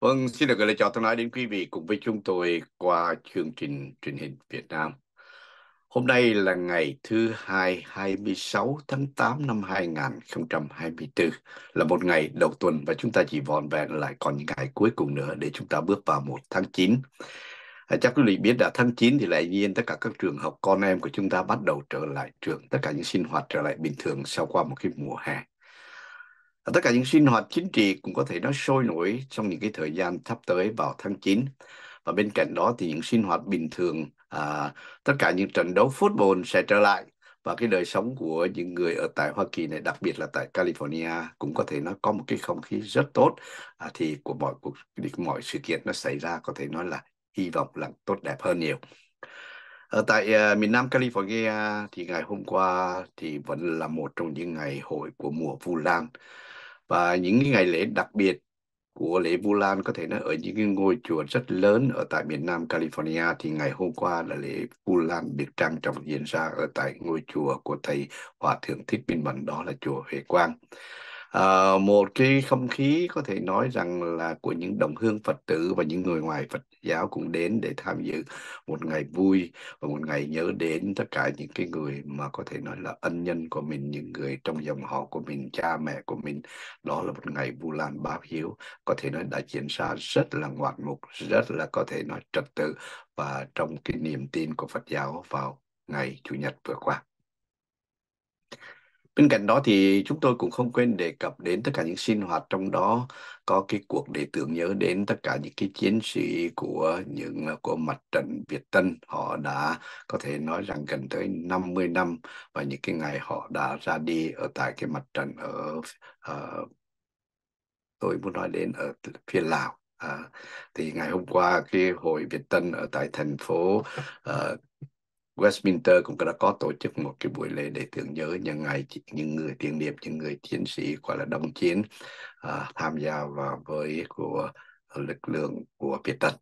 Vâng, xin được gửi lời chào thân ái đến quý vị cùng với chúng tôi qua chương trình truyền hình Việt Nam. Hôm nay là ngày thứ hai 26 tháng 8 năm 2024, là một ngày đầu tuần và chúng ta chỉ vòn vẹn lại còn những ngày cuối cùng nữa để chúng ta bước vào một tháng 9. À, chắc quý vị biết là tháng 9 thì lại nhiên tất cả các trường học con em của chúng ta bắt đầu trở lại trường, tất cả những sinh hoạt trở lại bình thường sau qua một cái mùa hè tất cả những sinh hoạt chính trị cũng có thể nó sôi nổi trong những cái thời gian sắp tới vào tháng 9. Và bên cạnh đó thì những sinh hoạt bình thường, à, tất cả những trận đấu football sẽ trở lại và cái đời sống của những người ở tại Hoa Kỳ này đặc biệt là tại California cũng có thể nó có một cái không khí rất tốt à, thì của mọi cuộc mọi sự kiện nó xảy ra có thể nói là hy vọng là tốt đẹp hơn nhiều ở tại uh, miền Nam California thì ngày hôm qua thì vẫn là một trong những ngày hội của mùa Vu Lan và những ngày lễ đặc biệt của lễ Vu Lan có thể nói ở những cái ngôi chùa rất lớn ở tại miền Nam California thì ngày hôm qua là lễ Vu Lan được trang trọng diễn ra ở tại ngôi chùa của thầy Hòa thượng Thích Minh Mẫn đó là chùa Huệ Quang. Ờ, một cái không khí có thể nói rằng là của những đồng hương Phật tử và những người ngoài Phật giáo cũng đến để tham dự một ngày vui và một ngày nhớ đến tất cả những cái người mà có thể nói là ân nhân của mình, những người trong dòng họ của mình, cha mẹ của mình. Đó là một ngày Vu Lan báo hiếu có thể nói đã diễn ra rất là ngoạn mục, rất là có thể nói trật tự và trong cái niềm tin của Phật giáo vào ngày Chủ nhật vừa qua. Bên cạnh đó thì chúng tôi cũng không quên đề cập đến tất cả những sinh hoạt trong đó có cái cuộc để tưởng nhớ đến tất cả những cái chiến sĩ của những của mặt trận Việt Tân họ đã có thể nói rằng gần tới 50 năm và những cái ngày họ đã ra đi ở tại cái mặt trận ở uh, tôi muốn nói đến ở phía Lào À, thì ngày hôm qua cái hội Việt Tân ở tại thành phố uh, Westminster cũng đã có tổ chức một cái buổi lễ để tưởng nhớ những ngày những người tiền điệp những người chiến sĩ gọi là đồng chiến à, tham gia vào với của lực lượng của Việt Tân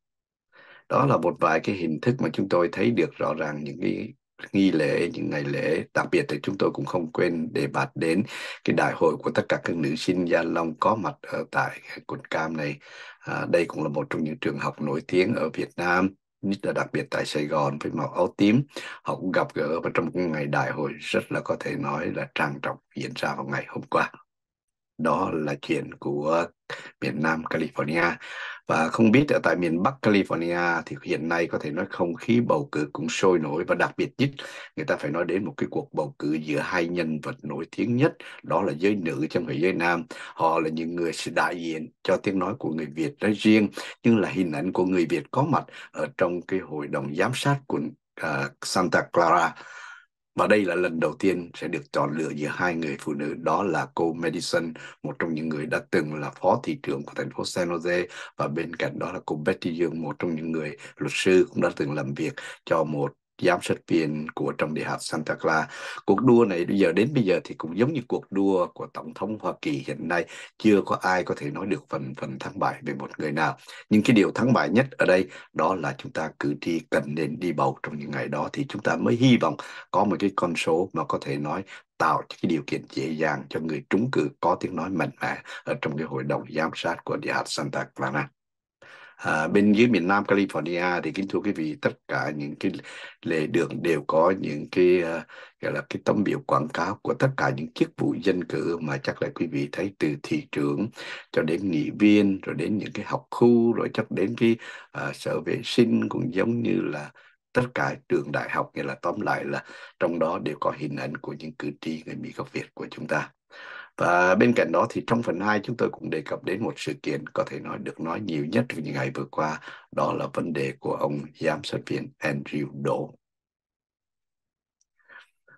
đó là một vài cái hình thức mà chúng tôi thấy được rõ ràng những cái nghi lễ những ngày lễ đặc biệt thì chúng tôi cũng không quên đề bạt đến cái đại hội của tất cả các nữ sinh gia long có mặt ở tại quận cam này à, đây cũng là một trong những trường học nổi tiếng ở việt nam nhất là đặc biệt tại Sài Gòn phải mặc áo tím họ cũng gặp gỡ và trong một ngày đại hội rất là có thể nói là trang trọng diễn ra vào ngày hôm qua đó là chuyện của miền Nam California và không biết ở tại miền Bắc California thì hiện nay có thể nói không khí bầu cử cũng sôi nổi và đặc biệt nhất người ta phải nói đến một cái cuộc bầu cử giữa hai nhân vật nổi tiếng nhất đó là giới nữ trong người giới nam. Họ là những người sẽ đại diện cho tiếng nói của người Việt nói riêng nhưng là hình ảnh của người Việt có mặt ở trong cái hội đồng giám sát của uh, Santa Clara và đây là lần đầu tiên sẽ được chọn lựa giữa hai người phụ nữ, đó là cô Madison, một trong những người đã từng là phó thị trưởng của thành phố San Jose, và bên cạnh đó là cô Betty Dương, một trong những người luật sư cũng đã từng làm việc cho một giám sát viên của trong đại học Santa Clara. Cuộc đua này bây giờ đến bây giờ thì cũng giống như cuộc đua của Tổng thống Hoa Kỳ hiện nay. Chưa có ai có thể nói được phần phần thắng bại về một người nào. Nhưng cái điều thắng bại nhất ở đây đó là chúng ta cử tri cần nên đi bầu trong những ngày đó thì chúng ta mới hy vọng có một cái con số mà có thể nói tạo cái điều kiện dễ dàng cho người trúng cử có tiếng nói mạnh mẽ ở trong cái hội đồng giám sát của Đại học Santa Clara à, bên dưới miền Nam California thì kính thưa quý vị tất cả những cái lề đường đều có những cái uh, gọi là cái tấm biểu quảng cáo của tất cả những chức vụ dân cử mà chắc là quý vị thấy từ thị trưởng cho đến nghị viên rồi đến những cái học khu rồi chắc đến cái uh, sở vệ sinh cũng giống như là tất cả trường đại học như là tóm lại là trong đó đều có hình ảnh của những cử tri người Mỹ gốc Việt của chúng ta. Và bên cạnh đó thì trong phần 2 chúng tôi cũng đề cập đến một sự kiện có thể nói được nói nhiều nhất trong những ngày vừa qua, đó là vấn đề của ông giám sát viên Andrew Doe.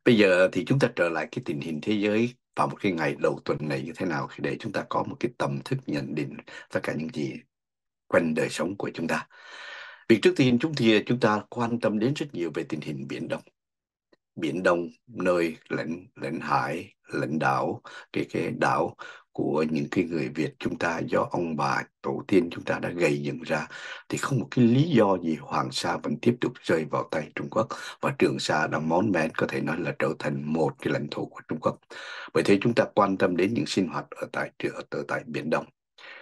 Bây giờ thì chúng ta trở lại cái tình hình thế giới vào một cái ngày đầu tuần này như thế nào để chúng ta có một cái tầm thức nhận định tất cả những gì quanh đời sống của chúng ta. Việc trước tiên chúng thì chúng ta quan tâm đến rất nhiều về tình hình Biển Đông biển đông nơi lãnh lãnh hải lãnh đảo cái cái đảo của những cái người Việt chúng ta do ông bà tổ tiên chúng ta đã gây dựng ra thì không một cái lý do gì Hoàng Sa vẫn tiếp tục rơi vào tay Trung Quốc và Trường Sa đã món mén có thể nói là trở thành một cái lãnh thổ của Trung Quốc. Bởi thế chúng ta quan tâm đến những sinh hoạt ở tại ở, ở tại Biển Đông.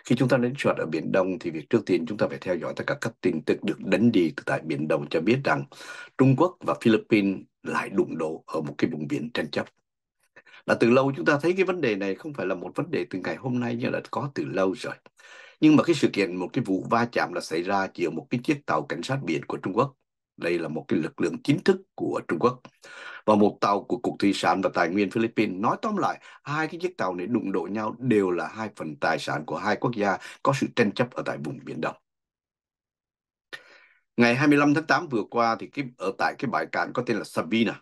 Khi chúng ta đến soạt ở Biển Đông thì việc trước tiên chúng ta phải theo dõi tất cả các tin tức được đánh đi từ tại Biển Đông cho biết rằng Trung Quốc và Philippines lại đụng độ ở một cái vùng biển tranh chấp là từ lâu chúng ta thấy cái vấn đề này không phải là một vấn đề từ ngày hôm nay nhưng là có từ lâu rồi nhưng mà cái sự kiện một cái vụ va chạm là xảy ra giữa một cái chiếc tàu cảnh sát biển của Trung Quốc đây là một cái lực lượng chính thức của Trung Quốc và một tàu của Cục Thủy sản và Tài nguyên Philippines. Nói tóm lại, hai cái chiếc tàu này đụng độ nhau đều là hai phần tài sản của hai quốc gia có sự tranh chấp ở tại vùng Biển Đông. Ngày 25 tháng 8 vừa qua thì cái ở tại cái bãi cạn có tên là Sabina. À.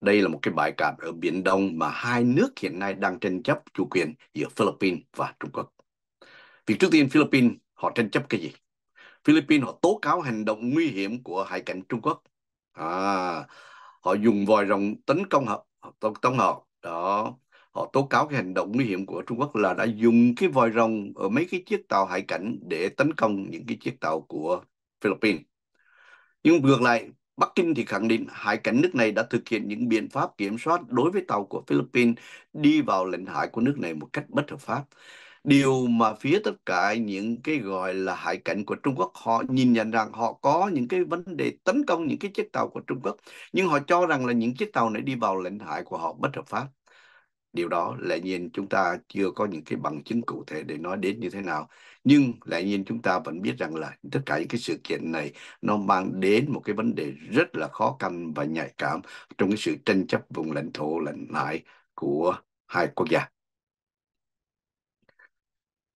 Đây là một cái bãi cạn ở Biển Đông mà hai nước hiện nay đang tranh chấp chủ quyền giữa Philippines và Trung Quốc. Việc trước tiên Philippines họ tranh chấp cái gì? Philippines họ tố cáo hành động nguy hiểm của hải cảnh Trung Quốc. À, họ dùng vòi rồng tấn công họ, tấn công họ. Đó, họ tố cáo cái hành động nguy hiểm của Trung Quốc là đã dùng cái vòi rồng ở mấy cái chiếc tàu hải cảnh để tấn công những cái chiếc tàu của Philippines. Nhưng ngược lại, Bắc Kinh thì khẳng định hải cảnh nước này đã thực hiện những biện pháp kiểm soát đối với tàu của Philippines đi vào lãnh hải của nước này một cách bất hợp pháp. Điều mà phía tất cả những cái gọi là hải cảnh của Trung Quốc họ nhìn nhận rằng họ có những cái vấn đề tấn công những cái chiếc tàu của Trung Quốc nhưng họ cho rằng là những chiếc tàu này đi vào lãnh hải của họ bất hợp pháp điều đó lẽ nhiên chúng ta chưa có những cái bằng chứng cụ thể để nói đến như thế nào nhưng lẽ nhiên chúng ta vẫn biết rằng là tất cả những cái sự kiện này nó mang đến một cái vấn đề rất là khó khăn và nhạy cảm trong cái sự tranh chấp vùng lãnh thổ lãnh hải của hai quốc gia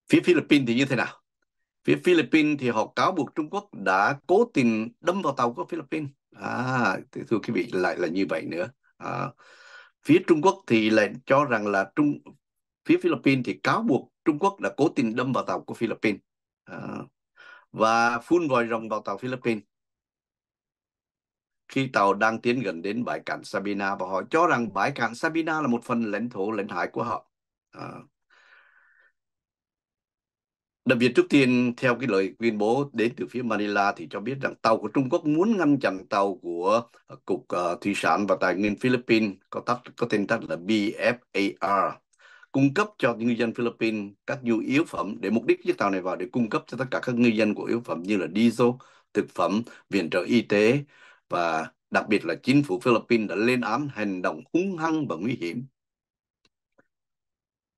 phía Philippines thì như thế nào phía Philippines thì họ cáo buộc Trung Quốc đã cố tình đâm vào tàu của Philippines à thưa quý vị lại là như vậy nữa à, phía Trung Quốc thì lại cho rằng là Trung phía Philippines thì cáo buộc Trung Quốc đã cố tình đâm vào tàu của Philippines à, và phun vòi rồng vào tàu Philippines khi tàu đang tiến gần đến bãi cạn Sabina và họ cho rằng bãi cạn Sabina là một phần lãnh thổ lãnh hải của họ. À, Đặc biệt trước tiên, theo cái lời tuyên bố đến từ phía Manila thì cho biết rằng tàu của Trung Quốc muốn ngăn chặn tàu của ờ, Cục ờ, Thủy sản và Tài nguyên Philippines có tắt có tên tắt là BFAR cung cấp cho ngư dân Philippines các nhu yếu phẩm để mục đích chiếc tàu này vào để cung cấp cho tất cả các ngư dân của yếu phẩm như là diesel, thực phẩm, viện trợ y tế và đặc biệt là chính phủ Philippines đã lên án hành động hung hăng và nguy hiểm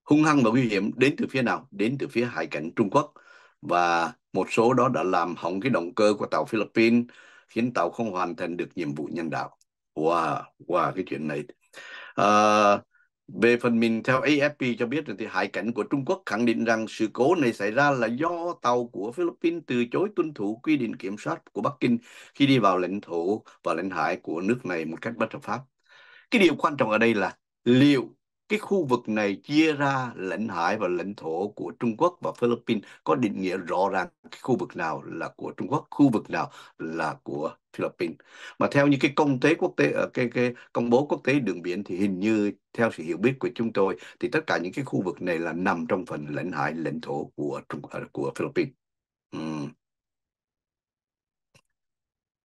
hung hăng và nguy hiểm đến từ phía nào? Đến từ phía hải cảnh Trung Quốc. Và một số đó đã làm hỏng cái động cơ của tàu Philippines, khiến tàu không hoàn thành được nhiệm vụ nhân đạo. Wow, wow, cái chuyện này. À, về phần mình, theo AFP cho biết thì hải cảnh của Trung Quốc khẳng định rằng sự cố này xảy ra là do tàu của Philippines từ chối tuân thủ quy định kiểm soát của Bắc Kinh khi đi vào lãnh thổ và lãnh hải của nước này một cách bất hợp pháp. Cái điều quan trọng ở đây là liệu cái khu vực này chia ra lãnh hải và lãnh thổ của Trung Quốc và Philippines có định nghĩa rõ ràng cái khu vực nào là của Trung Quốc, khu vực nào là của Philippines. Mà theo như cái công tế quốc tế ở ờ, cái cái công bố quốc tế đường biển thì hình như theo sự hiểu biết của chúng tôi thì tất cả những cái khu vực này là nằm trong phần lãnh hải lãnh thổ của Trung ờ, của Philippines. Uhm.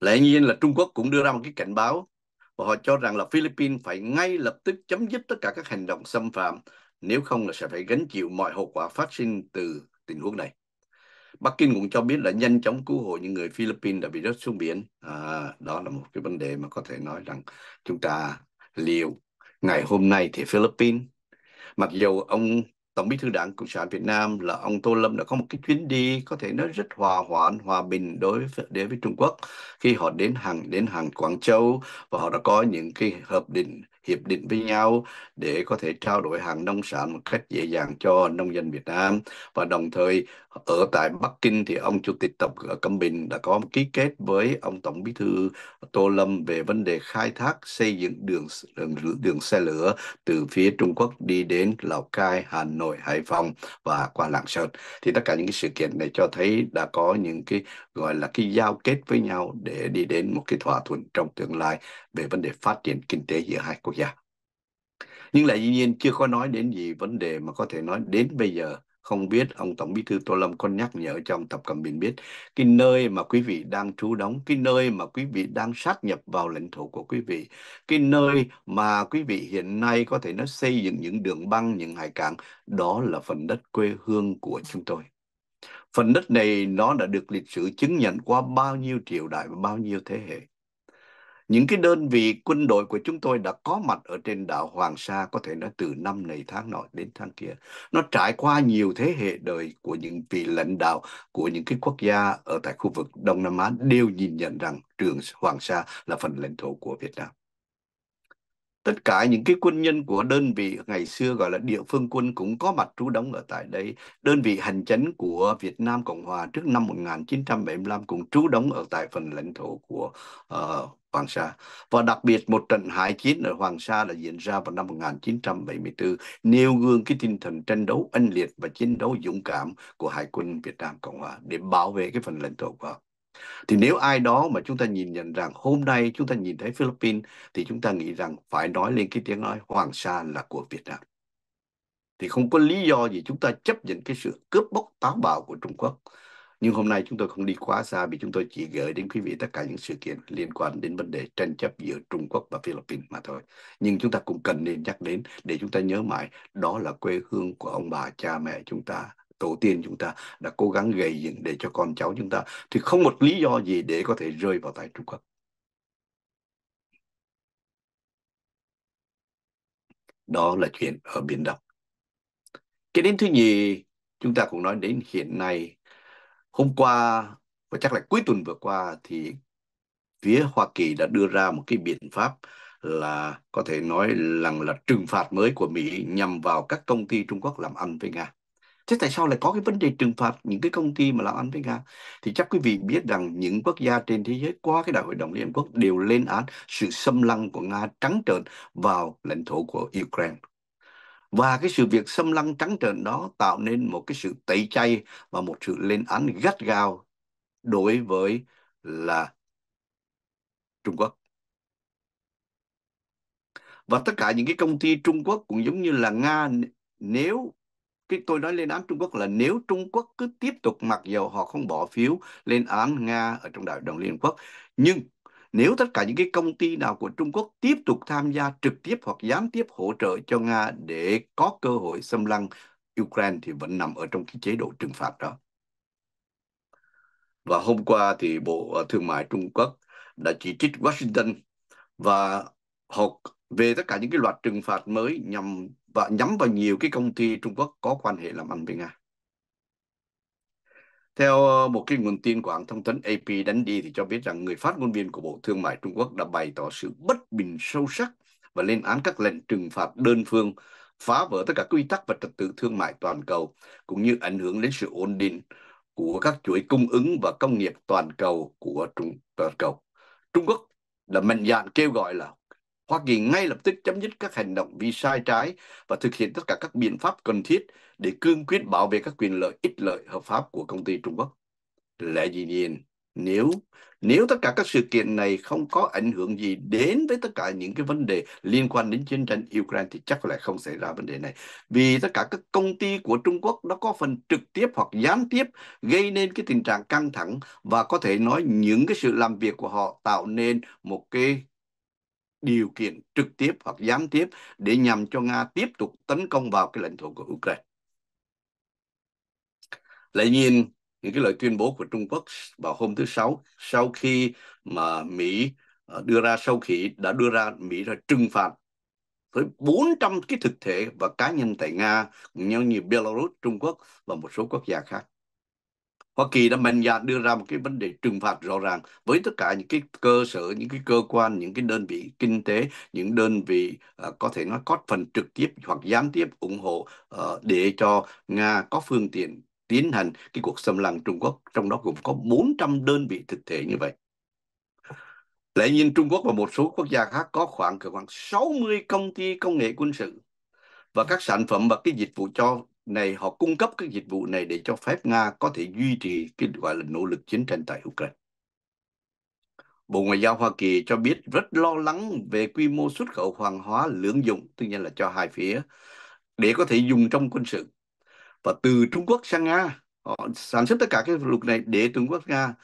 Lẽ nhiên là Trung Quốc cũng đưa ra một cái cảnh báo và họ cho rằng là Philippines phải ngay lập tức chấm dứt tất cả các hành động xâm phạm, nếu không là sẽ phải gánh chịu mọi hậu quả phát sinh từ tình huống này. Bắc Kinh cũng cho biết là nhanh chóng cứu hộ những người Philippines đã bị rớt xuống biển. À, đó là một cái vấn đề mà có thể nói rằng chúng ta liệu ngày hôm nay thì Philippines, mặc dù ông Tổng Bí thư Đảng Cộng sản Việt Nam là ông Tô Lâm đã có một cái chuyến đi có thể nói rất hòa hoãn, hòa bình đối với đối với Trung Quốc khi họ đến hàng đến hàng Quảng Châu và họ đã có những cái hợp định hiệp định với nhau để có thể trao đổi hàng nông sản một cách dễ dàng cho nông dân Việt Nam và đồng thời ở tại Bắc Kinh thì ông Chủ tịch Tập Cẩm Bình đã có ký kết với ông Tổng Bí thư Tô Lâm về vấn đề khai thác xây dựng đường đường, đường xe lửa từ phía Trung Quốc đi đến Lào Cai, Hà Nội, Hải Phòng và qua Lạng Sơn. Thì tất cả những cái sự kiện này cho thấy đã có những cái gọi là cái giao kết với nhau để đi đến một cái thỏa thuận trong tương lai về vấn đề phát triển kinh tế giữa hai quốc gia. Nhưng lại dĩ nhiên chưa có nói đến gì vấn đề mà có thể nói đến bây giờ không biết ông Tổng Bí thư Tô Lâm có nhắc nhở trong Tập cầm Bình biết cái nơi mà quý vị đang trú đóng, cái nơi mà quý vị đang sát nhập vào lãnh thổ của quý vị, cái nơi mà quý vị hiện nay có thể nó xây dựng những đường băng, những hải cảng, đó là phần đất quê hương của chúng tôi. Phần đất này nó đã được lịch sử chứng nhận qua bao nhiêu triều đại và bao nhiêu thế hệ. Những cái đơn vị quân đội của chúng tôi đã có mặt ở trên đảo Hoàng Sa có thể nói từ năm này tháng nọ đến tháng kia. Nó trải qua nhiều thế hệ đời của những vị lãnh đạo của những cái quốc gia ở tại khu vực Đông Nam Á đều nhìn nhận rằng trường Hoàng Sa là phần lãnh thổ của Việt Nam. Tất cả những cái quân nhân của đơn vị ngày xưa gọi là địa phương quân cũng có mặt trú đóng ở tại đây. Đơn vị hành chánh của Việt Nam Cộng Hòa trước năm 1975 cũng trú đóng ở tại phần lãnh thổ của uh, Hoàng Sa. Và đặc biệt một trận hải chiến ở Hoàng Sa đã diễn ra vào năm 1974, nêu gương cái tinh thần tranh đấu anh liệt và chiến đấu dũng cảm của Hải quân Việt Nam Cộng Hòa để bảo vệ cái phần lãnh thổ của họ. Thì nếu ai đó mà chúng ta nhìn nhận rằng hôm nay chúng ta nhìn thấy Philippines thì chúng ta nghĩ rằng phải nói lên cái tiếng nói Hoàng Sa là của Việt Nam. Thì không có lý do gì chúng ta chấp nhận cái sự cướp bóc táo bạo của Trung Quốc nhưng hôm nay chúng tôi không đi quá xa vì chúng tôi chỉ gửi đến quý vị tất cả những sự kiện liên quan đến vấn đề tranh chấp giữa Trung Quốc và Philippines mà thôi. Nhưng chúng ta cũng cần nên nhắc đến để chúng ta nhớ mãi đó là quê hương của ông bà cha mẹ chúng ta tổ tiên chúng ta đã cố gắng gây dựng để cho con cháu chúng ta thì không một lý do gì để có thể rơi vào tay Trung Quốc. Đó là chuyện ở Biển Đông. Cái đến thứ nhì, chúng ta cũng nói đến hiện nay hôm qua và chắc là cuối tuần vừa qua thì phía Hoa Kỳ đã đưa ra một cái biện pháp là có thể nói rằng là trừng phạt mới của Mỹ nhằm vào các công ty Trung Quốc làm ăn với Nga. Thế tại sao lại có cái vấn đề trừng phạt những cái công ty mà làm ăn với Nga? Thì chắc quý vị biết rằng những quốc gia trên thế giới qua cái Đại hội đồng Liên Hợp Quốc đều lên án sự xâm lăng của Nga trắng trợn vào lãnh thổ của Ukraine, và cái sự việc xâm lăng trắng trợn đó tạo nên một cái sự tẩy chay và một sự lên án gắt gao đối với là Trung Quốc. Và tất cả những cái công ty Trung Quốc cũng giống như là Nga nếu cái tôi nói lên án Trung Quốc là nếu Trung Quốc cứ tiếp tục mặc dầu họ không bỏ phiếu lên án Nga ở trong Đại đồng Liên hợp Quốc nhưng nếu tất cả những cái công ty nào của Trung Quốc tiếp tục tham gia trực tiếp hoặc gián tiếp hỗ trợ cho Nga để có cơ hội xâm lăng Ukraine thì vẫn nằm ở trong cái chế độ trừng phạt đó. Và hôm qua thì Bộ Thương mại Trung Quốc đã chỉ trích Washington và học về tất cả những cái loạt trừng phạt mới nhằm và nhắm vào nhiều cái công ty Trung Quốc có quan hệ làm ăn với Nga. Theo ờ, một cái nguồn tin của hãng thông tấn AP đánh đi thì cho biết rằng người phát ngôn viên của Bộ Thương mại Trung Quốc đã bày tỏ sự bất bình sâu sắc và lên án các lệnh trừng phạt đơn phương phá vỡ tất cả quy tắc và trật tự thương mại toàn cầu cũng như ảnh hưởng đến sự ổn định của các chuỗi cung ứng và công nghiệp toàn cầu của Trung toàn cầu. Trung Quốc đã mạnh dạn kêu gọi là Hoa Kỳ ngay lập tức chấm dứt các hành động vì sai trái và thực hiện tất cả các biện pháp cần thiết để cương quyết bảo vệ các quyền lợi ích lợi hợp pháp của công ty Trung Quốc. Lẽ dĩ nhiên, nếu nếu tất cả các sự kiện này không có ảnh hưởng gì đến với tất cả những cái vấn đề liên quan đến chiến tranh Ukraine thì chắc là không xảy ra vấn đề này. Vì tất cả các công ty của Trung Quốc nó có phần trực tiếp hoặc gián tiếp gây nên cái tình trạng căng thẳng và có thể nói những cái sự làm việc của họ tạo nên một cái điều kiện trực tiếp hoặc gián tiếp để nhằm cho Nga tiếp tục tấn công vào cái lãnh thổ của Ukraine. Lại nhìn những cái lời tuyên bố của Trung Quốc vào hôm thứ Sáu sau khi mà Mỹ ờ, đưa ra sau khi đã đưa ra Mỹ ra trừng phạt tới 400 cái thực thể và cá nhân tại Nga cũng như, như Belarus, Trung Quốc và một số quốc gia khác. Hoa Kỳ đã mạnh dạn đưa ra một cái vấn đề trừng phạt rõ ràng với tất cả những cái cơ sở, những cái cơ quan, những cái đơn vị kinh tế, những đơn vị uh, có thể nói có phần trực tiếp hoặc gián tiếp ủng hộ uh, để cho Nga có phương tiện tiến hành cái cuộc xâm lăng Trung Quốc, trong đó cũng có 400 đơn vị thực thể như vậy. Lẽ nhiên Trung Quốc và một số quốc gia khác có khoảng khoảng 60 công ty công nghệ quân sự và các sản phẩm và cái dịch vụ cho này họ cung cấp cái dịch vụ này để cho phép Nga có thể duy trì cái gọi là nỗ lực chiến tranh tại Ukraine. Bộ Ngoại giao Hoa Kỳ cho biết rất lo lắng về quy mô xuất khẩu hoàng hóa lưỡng dụng, tức nhiên là cho hai phía, để có thể dùng trong quân sự. Và từ Trung Quốc sang Nga, họ sản xuất tất cả cái luật này để Trung Quốc Nga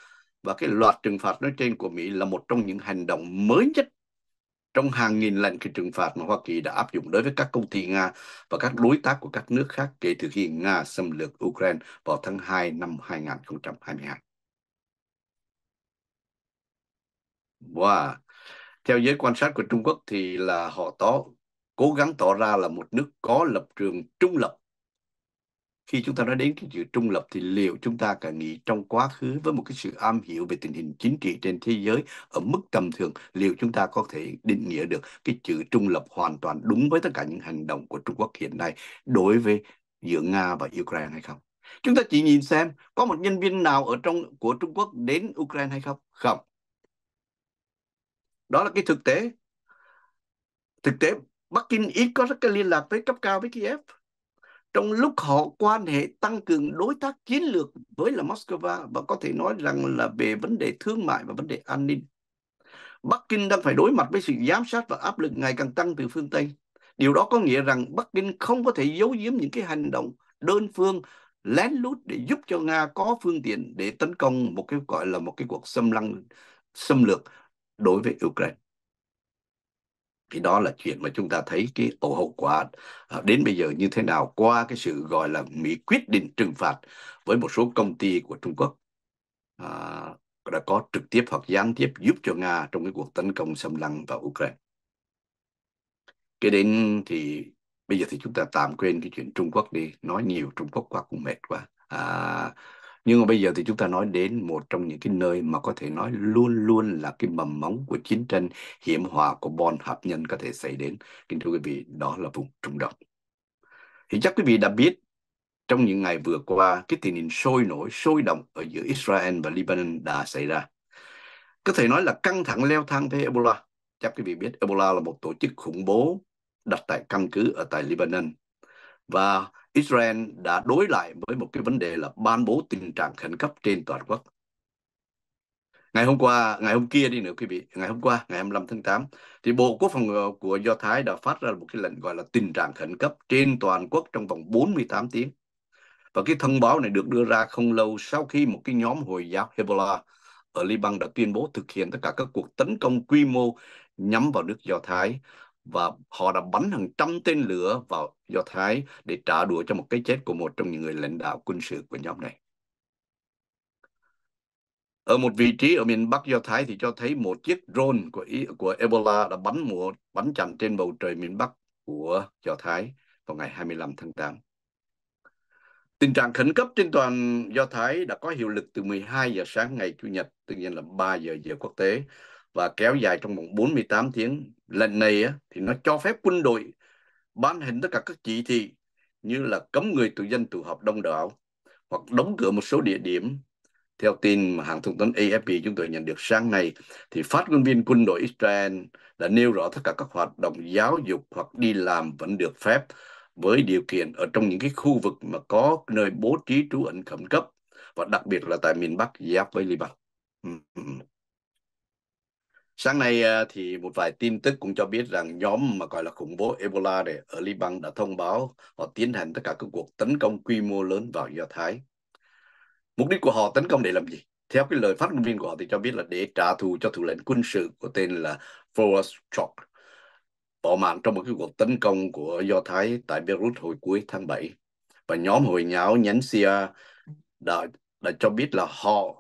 và cái loạt trừng phạt nói trên của Mỹ là một trong những hành động mới nhất trong hàng nghìn lệnh khi trừng phạt mà Hoa Kỳ đã áp dụng đối với các công ty Nga và các đối tác của các nước khác kể từ khi Nga xâm lược Ukraine vào tháng 2 năm 2022. Wow. Theo giới quan sát của Trung Quốc thì là họ tỏ cố gắng tỏ ra là một nước có lập trường trung lập khi chúng ta nói đến cái chữ trung lập thì liệu chúng ta cần nghĩ trong quá khứ với một cái sự am hiểu về tình hình chính trị trên thế giới ở mức tầm thường liệu chúng ta có thể định nghĩa được cái chữ trung lập hoàn toàn đúng với tất cả những hành động của Trung Quốc hiện nay đối với giữa Nga và Ukraine hay không? Chúng ta chỉ nhìn xem có một nhân viên nào ở trong của Trung Quốc đến Ukraine hay không? Không. Đó là cái thực tế. Thực tế Bắc Kinh ít có rất cái liên lạc với cấp cao với Kiev trong lúc họ quan hệ tăng cường đối tác chiến lược với là Moscow và có thể nói rằng là về vấn đề thương mại và vấn đề an ninh. Bắc Kinh đang phải đối mặt với sự giám sát và áp lực ngày càng tăng từ phương Tây. Điều đó có nghĩa rằng Bắc Kinh không có thể giấu giếm những cái hành động đơn phương lén lút để giúp cho Nga có phương tiện để tấn công một cái gọi là một cái cuộc xâm lăng xâm lược đối với Ukraine thì đó là chuyện mà chúng ta thấy cái ổ hậu quả à, đến bây giờ như thế nào qua cái sự gọi là Mỹ quyết định trừng phạt với một số công ty của Trung Quốc à, đã có trực tiếp hoặc gián tiếp giúp cho Nga trong cái cuộc tấn công xâm lăng vào Ukraine. Cái đến thì bây giờ thì chúng ta tạm quên cái chuyện Trung Quốc đi, nói nhiều Trung Quốc quá cũng mệt quá. À, nhưng mà bây giờ thì chúng ta nói đến một trong những cái nơi mà có thể nói luôn luôn là cái mầm móng của chiến tranh hiểm họa của bom hạt nhân có thể xảy đến. Kính thưa quý vị, đó là vùng Trung Đông. Thì chắc quý vị đã biết trong những ngày vừa qua, cái tình hình sôi nổi, sôi động ở giữa Israel và Lebanon đã xảy ra. Có thể nói là căng thẳng leo thang với Ebola. Chắc quý vị biết Ebola là một tổ chức khủng bố đặt tại căn cứ ở tại Lebanon. Và Israel đã đối lại với một cái vấn đề là ban bố tình trạng khẩn cấp trên toàn quốc. Ngày hôm qua, ngày hôm kia đi nữa quý vị, ngày hôm qua, ngày 25 tháng 8, thì Bộ Quốc phòng ờ, của Do Thái đã phát ra một cái lệnh gọi là tình trạng khẩn cấp trên toàn quốc trong vòng 48 tiếng. Và cái thông báo này được đưa ra không lâu sau khi một cái nhóm Hồi giáo Hezbollah ở Liban đã tuyên bố thực hiện tất cả các cuộc tấn công quy mô nhắm vào nước Do Thái và họ đã bắn hàng trăm tên lửa vào Do Thái để trả đũa cho một cái chết của một trong những người lãnh đạo quân sự của nhóm này. Ở một vị trí ở miền Bắc Do Thái thì cho thấy một chiếc drone của của Ebola đã bắn một bắn chặn trên bầu trời miền Bắc của Do Thái vào ngày 25 tháng 8. Tình trạng khẩn cấp trên toàn Do Thái đã có hiệu lực từ 12 giờ sáng ngày Chủ nhật, tự nhiên là 3 giờ giờ quốc tế, và kéo dài trong vòng 48 tiếng. Lần này á, thì nó cho phép quân đội ban hành tất cả các chỉ thị như là cấm người tự dân tụ họp đông đảo hoặc đóng cửa một số địa điểm. Theo tin mà hãng thông tấn AFP chúng tôi nhận được sáng nay, thì phát ngôn viên quân đội Israel đã nêu rõ tất cả các hoạt động giáo dục hoặc đi làm vẫn được phép với điều kiện ở trong những cái khu vực mà có nơi bố trí trú ẩn khẩn cấp và đặc biệt là tại miền Bắc giáp với Liban. Sáng nay à, thì một vài tin tức cũng cho biết rằng nhóm mà gọi là khủng bố Ebola để ở Liban đã thông báo họ tiến hành tất cả các cuộc tấn công quy mô lớn vào Do Thái. Mục đích của họ tấn công để làm gì? Theo cái lời phát ngôn viên của họ thì cho biết là để trả thù cho thủ lệnh quân sự của tên là Forrest Chalk bỏ mạng trong một cái cuộc tấn công của Do Thái tại Beirut hồi cuối tháng 7. Và nhóm hồi nháo nhánh CIA đã, đã cho biết là họ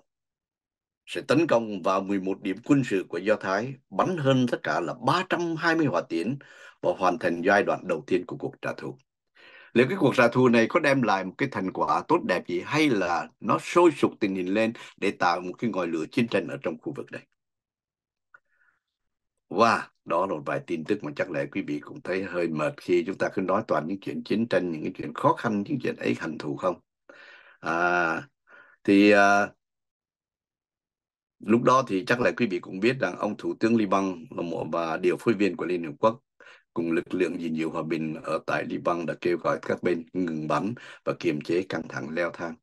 sẽ tấn công vào 11 điểm quân sự của Do Thái, bắn hơn tất cả là 320 hỏa tiễn và hoàn thành giai đoạn đầu tiên của cuộc trả thù. Liệu cái cuộc trả thù này có đem lại một cái thành quả tốt đẹp gì hay là nó sôi sục tình hình lên để tạo một cái ngòi lửa chiến tranh ở trong khu vực này? Và đó là một vài tin tức mà chắc lẽ quý vị cũng thấy hơi mệt khi chúng ta cứ nói toàn những chuyện chiến tranh, những cái chuyện khó khăn, những chuyện ấy hành thù không. À, thì à, Lúc đó thì chắc là quý vị cũng biết rằng ông Thủ tướng Liban là một và điều phối viên của Liên Hợp Quốc cùng lực lượng gìn giữ hòa bình ở tại Liban đã kêu gọi các bên ngừng bắn và kiềm chế căng thẳng leo thang.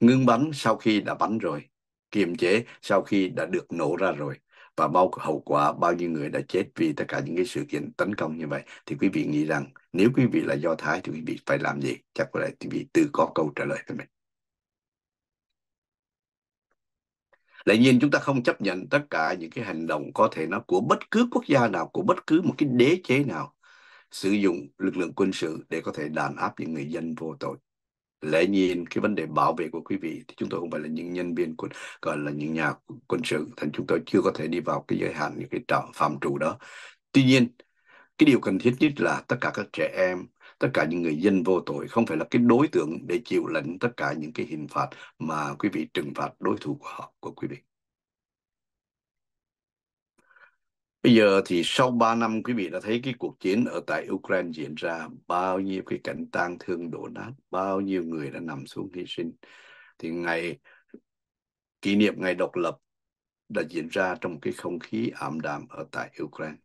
Ngừng bắn sau khi đã bắn rồi, kiềm chế sau khi đã được nổ ra rồi và bao hậu quả bao nhiêu người đã chết vì tất cả những cái sự kiện tấn công như vậy thì quý vị nghĩ rằng nếu quý vị là do thái thì quý vị phải làm gì chắc có lẽ quý vị tự có câu trả lời cho mình Lại nhiên chúng ta không chấp nhận tất cả những cái hành động có thể nó của bất cứ quốc gia nào, của bất cứ một cái đế chế nào sử dụng lực lượng quân sự để có thể đàn áp những người dân vô tội. Lẽ nhiên cái vấn đề bảo vệ của quý vị thì chúng tôi không phải là những nhân viên quân gọi là những nhà quân sự thành chúng tôi chưa có thể đi vào cái giới hạn những cái phạm trù đó. Tuy nhiên cái điều cần thiết nhất là tất cả các trẻ em tất cả những người dân vô tội không phải là cái đối tượng để chịu lệnh tất cả những cái hình phạt mà quý vị trừng phạt đối thủ của họ của quý vị Bây giờ thì sau 3 năm quý vị đã thấy cái cuộc chiến ở tại Ukraine diễn ra bao nhiêu cái cảnh tang thương đổ nát, bao nhiêu người đã nằm xuống hy sinh. Thì ngày kỷ niệm ngày độc lập đã diễn ra trong cái không khí ảm đạm ở tại Ukraine.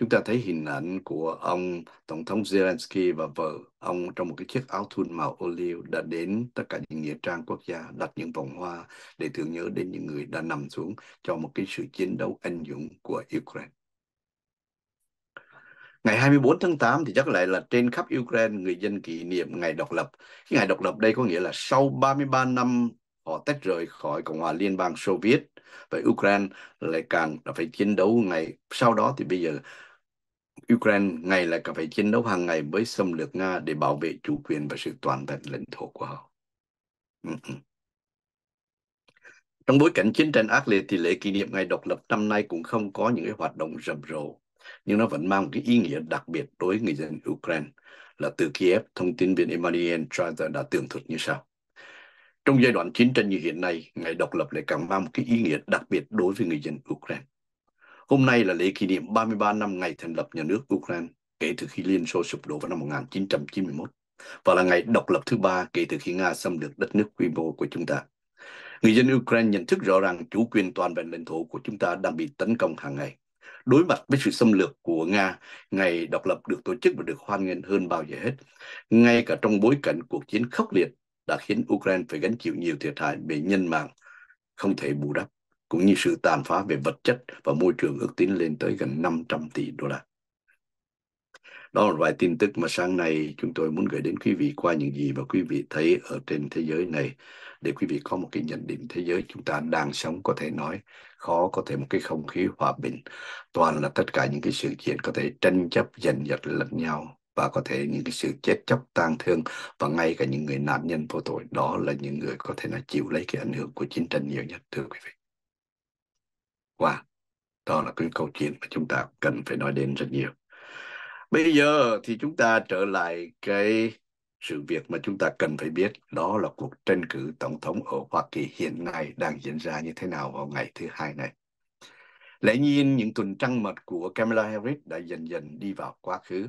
Chúng ta thấy hình ảnh của ông Tổng thống Zelensky và vợ ông trong một cái chiếc áo thun màu ô liu đã đến tất cả những nghĩa trang quốc gia đặt những vòng hoa để tưởng nhớ đến những người đã nằm xuống cho một cái sự chiến đấu anh dũng của Ukraine. Ngày 24 tháng 8 thì chắc lại là trên khắp Ukraine người dân kỷ niệm ngày độc lập. Cái ngày độc lập đây có nghĩa là sau 33 năm họ tách rời khỏi Cộng hòa Liên bang Soviet và Ukraine lại càng phải chiến đấu ngày sau đó thì bây giờ Ukraine ngày lại cả phải chiến đấu hàng ngày với xâm lược Nga để bảo vệ chủ quyền và sự toàn vẹn lãnh thổ của họ. Ừ, ừ. Trong bối cảnh chiến tranh ác liệt thì lễ kỷ niệm ngày độc lập năm nay cũng không có những cái hoạt động rầm rộ, nhưng nó vẫn mang một cái ý nghĩa đặc biệt đối với người dân Ukraine là từ Kiev, thông tin viên Emmanuel Trader đã tường thuật như sau. Trong giai đoạn chiến tranh như hiện nay, ngày độc lập lại càng mang một cái ý nghĩa đặc biệt đối với người dân Ukraine. Hôm nay là lễ kỷ niệm 33 năm ngày thành lập nhà nước Ukraine kể từ khi Liên Xô sụp đổ vào năm 1991 và là ngày độc lập thứ ba kể từ khi Nga xâm lược đất nước quy mô của chúng ta. Người dân Ukraine nhận thức rõ rằng chủ quyền toàn vẹn lãnh thổ của chúng ta đang bị tấn công hàng ngày. Đối mặt với sự xâm lược của Nga, ngày độc lập được tổ chức và được hoan nghênh hơn bao giờ hết. Ngay cả trong bối cảnh cuộc chiến khốc liệt đã khiến Ukraine phải gánh chịu nhiều thiệt hại về nhân mạng, không thể bù đắp cũng như sự tàn phá về vật chất và môi trường ước tính lên tới gần 500 tỷ đô la. Đó là vài tin tức mà sáng nay chúng tôi muốn gửi đến quý vị qua những gì mà quý vị thấy ở trên thế giới này để quý vị có một cái nhận định thế giới chúng ta đang sống có thể nói khó có thể một cái không khí hòa bình toàn là tất cả những cái sự kiện có thể tranh chấp giành giật lẫn nhau và có thể những cái sự chết chóc tang thương và ngay cả những người nạn nhân vô tội đó là những người có thể là chịu lấy cái ảnh hưởng của chiến tranh nhiều nhất thưa quý vị Wow, đó là cái câu chuyện mà chúng ta cần phải nói đến rất nhiều. Bây giờ thì chúng ta trở lại cái sự việc mà chúng ta cần phải biết đó là cuộc tranh cử tổng thống ở Hoa Kỳ hiện nay đang diễn ra như thế nào vào ngày thứ hai này. Lẽ nhiên những tuần trăng mật của Kamala Harris đã dần dần đi vào quá khứ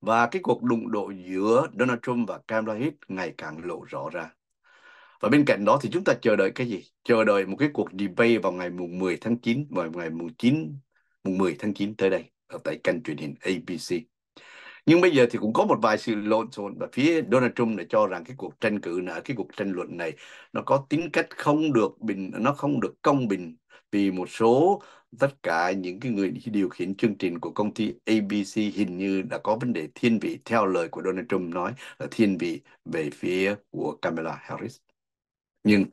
và cái cuộc đụng độ giữa Donald Trump và Kamala Harris ngày càng lộ rõ ra. Và bên cạnh đó thì chúng ta chờ đợi cái gì? Chờ đợi một cái cuộc debate vào ngày mùng 10 tháng 9 và ngày mùng 9 mùng 10 tháng 9 tới đây ở tại kênh truyền hình ABC. Nhưng bây giờ thì cũng có một vài sự lộn xộn và phía Donald Trump đã cho rằng cái cuộc tranh cử này, cái cuộc tranh luận này nó có tính cách không được bình, nó không được công bình vì một số tất cả những cái người điều khiển chương trình của công ty ABC hình như đã có vấn đề thiên vị theo lời của Donald Trump nói là thiên vị về phía của Kamala Harris nhưng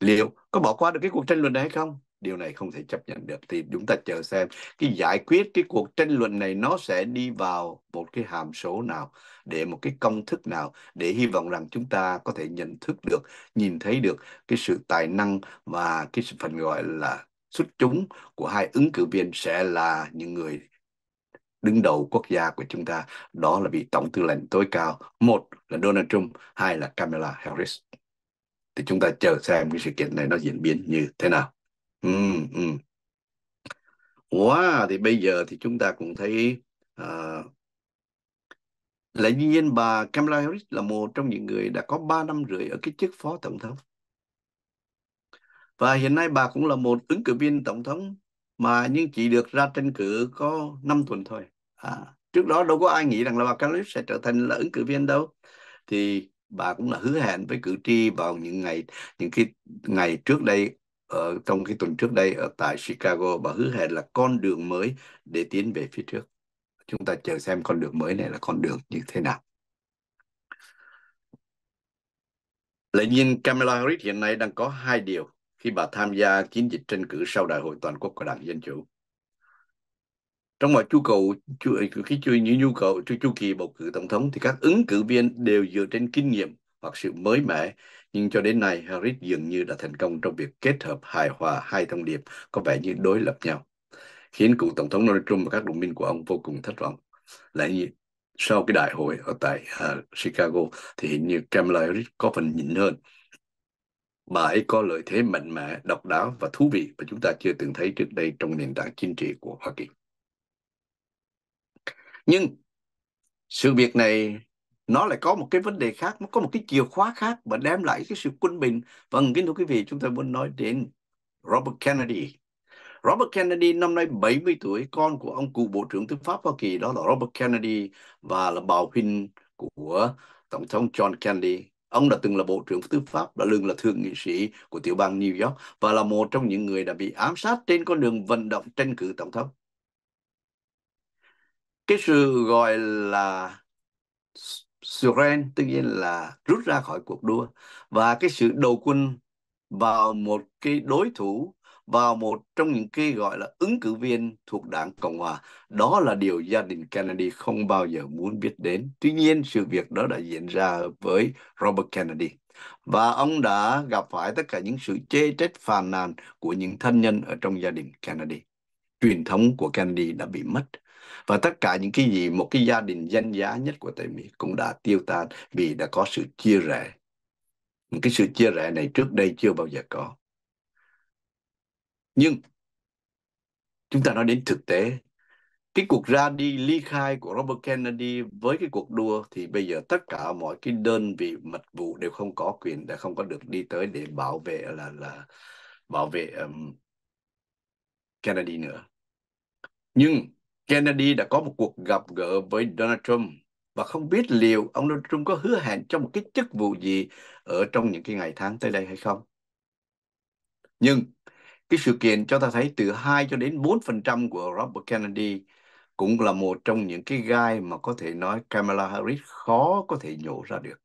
liệu có bỏ qua được cái cuộc tranh luận này hay không điều này không thể chấp nhận được thì chúng ta chờ xem cái giải quyết cái cuộc tranh luận này nó sẽ đi vào một cái hàm số nào để một cái công thức nào để hy vọng rằng chúng ta có thể nhận thức được nhìn thấy được cái sự tài năng và cái phần gọi là xuất chúng của hai ứng cử viên sẽ là những người đứng đầu quốc gia của chúng ta đó là vị tổng tư lệnh tối cao một là Donald Trump hai là Kamala Harris thì chúng ta chờ xem cái sự kiện này nó diễn biến như thế nào ừ, ừ. Wow, thì bây giờ thì chúng ta cũng thấy uh, là dĩ nhiên bà Kamala Harris là một trong những người đã có 3 năm rưỡi ở cái chức phó tổng thống. Và hiện nay bà cũng là một ứng cử viên tổng thống mà nhưng chỉ được ra tranh cử có 5 tuần thôi. À, trước đó đâu có ai nghĩ rằng là bà Kamala Harris sẽ trở thành là ứng cử viên đâu. Thì bà cũng là hứa hẹn với cử tri vào những ngày những cái ngày trước đây ở ờ, trong cái tuần trước đây ở tại Chicago bà hứa hẹn là con đường mới để tiến về phía trước chúng ta chờ xem con đường mới này là con đường như thế nào Lệ nhiên Kamala Harris hiện nay đang có hai điều khi bà tham gia chiến dịch tranh cử sau đại hội toàn quốc của Đảng Dân Chủ trong mọi chu cầu chu, cái chu những nhu cầu chu chu kỳ bầu cử tổng thống thì các ứng cử viên đều dựa trên kinh nghiệm hoặc sự mới mẻ nhưng cho đến nay Harris dường như đã thành công trong việc kết hợp hài hòa hai thông điệp có vẻ như đối lập nhau khiến cựu tổng thống Donald Trump và các đồng minh của ông vô cùng thất vọng lại như sau cái đại hội ở tại uh, Chicago thì hình như Kamala Harris có phần nhịn hơn bà ấy có lợi thế mạnh mẽ độc đáo và thú vị mà chúng ta chưa từng thấy trước đây trong nền tảng chính trị của Hoa Kỳ nhưng sự việc này nó lại có một cái vấn đề khác nó có một cái chìa khóa khác và đem lại cái sự quân bình vâng kính thưa quý vị chúng ta muốn nói đến Robert Kennedy Robert Kennedy năm nay 70 tuổi con của ông cựu bộ trưởng tư pháp Hoa Kỳ đó là Robert Kennedy và là bào huynh của tổng thống John Kennedy ông đã từng là bộ trưởng tư pháp đã từng là thượng nghị sĩ của tiểu bang New York và là một trong những người đã bị ám sát trên con đường vận động tranh cử tổng thống cái sự gọi là surrender tức nhiên là rút ra khỏi cuộc đua và cái sự đầu quân vào một cái đối thủ vào một trong những cái gọi là ứng cử viên thuộc đảng Cộng Hòa. Đó là điều gia đình Kennedy không bao giờ muốn biết đến. Tuy nhiên, sự việc đó đã diễn ra với Robert Kennedy. Và ông đã gặp phải tất cả những sự chê trách phàn nàn của những thân nhân ở trong gia đình Kennedy. Truyền thống của Kennedy đã bị mất và tất cả những cái gì một cái gia đình danh giá nhất của tại mỹ cũng đã tiêu tan vì đã có sự chia rẽ một cái sự chia rẽ này trước đây chưa bao giờ có nhưng chúng ta nói đến thực tế cái cuộc ra đi ly khai của Robert Kennedy với cái cuộc đua thì bây giờ tất cả mọi cái đơn vị mật vụ đều không có quyền đã không có được đi tới để bảo vệ là là bảo vệ um, Kennedy nữa nhưng Kennedy đã có một cuộc gặp gỡ với Donald Trump và không biết liệu ông Donald Trump có hứa hẹn cho một cái chức vụ gì ở trong những cái ngày tháng tới đây hay không. Nhưng cái sự kiện cho ta thấy từ 2 cho đến 4% của Robert Kennedy cũng là một trong những cái gai mà có thể nói Kamala Harris khó có thể nhổ ra được.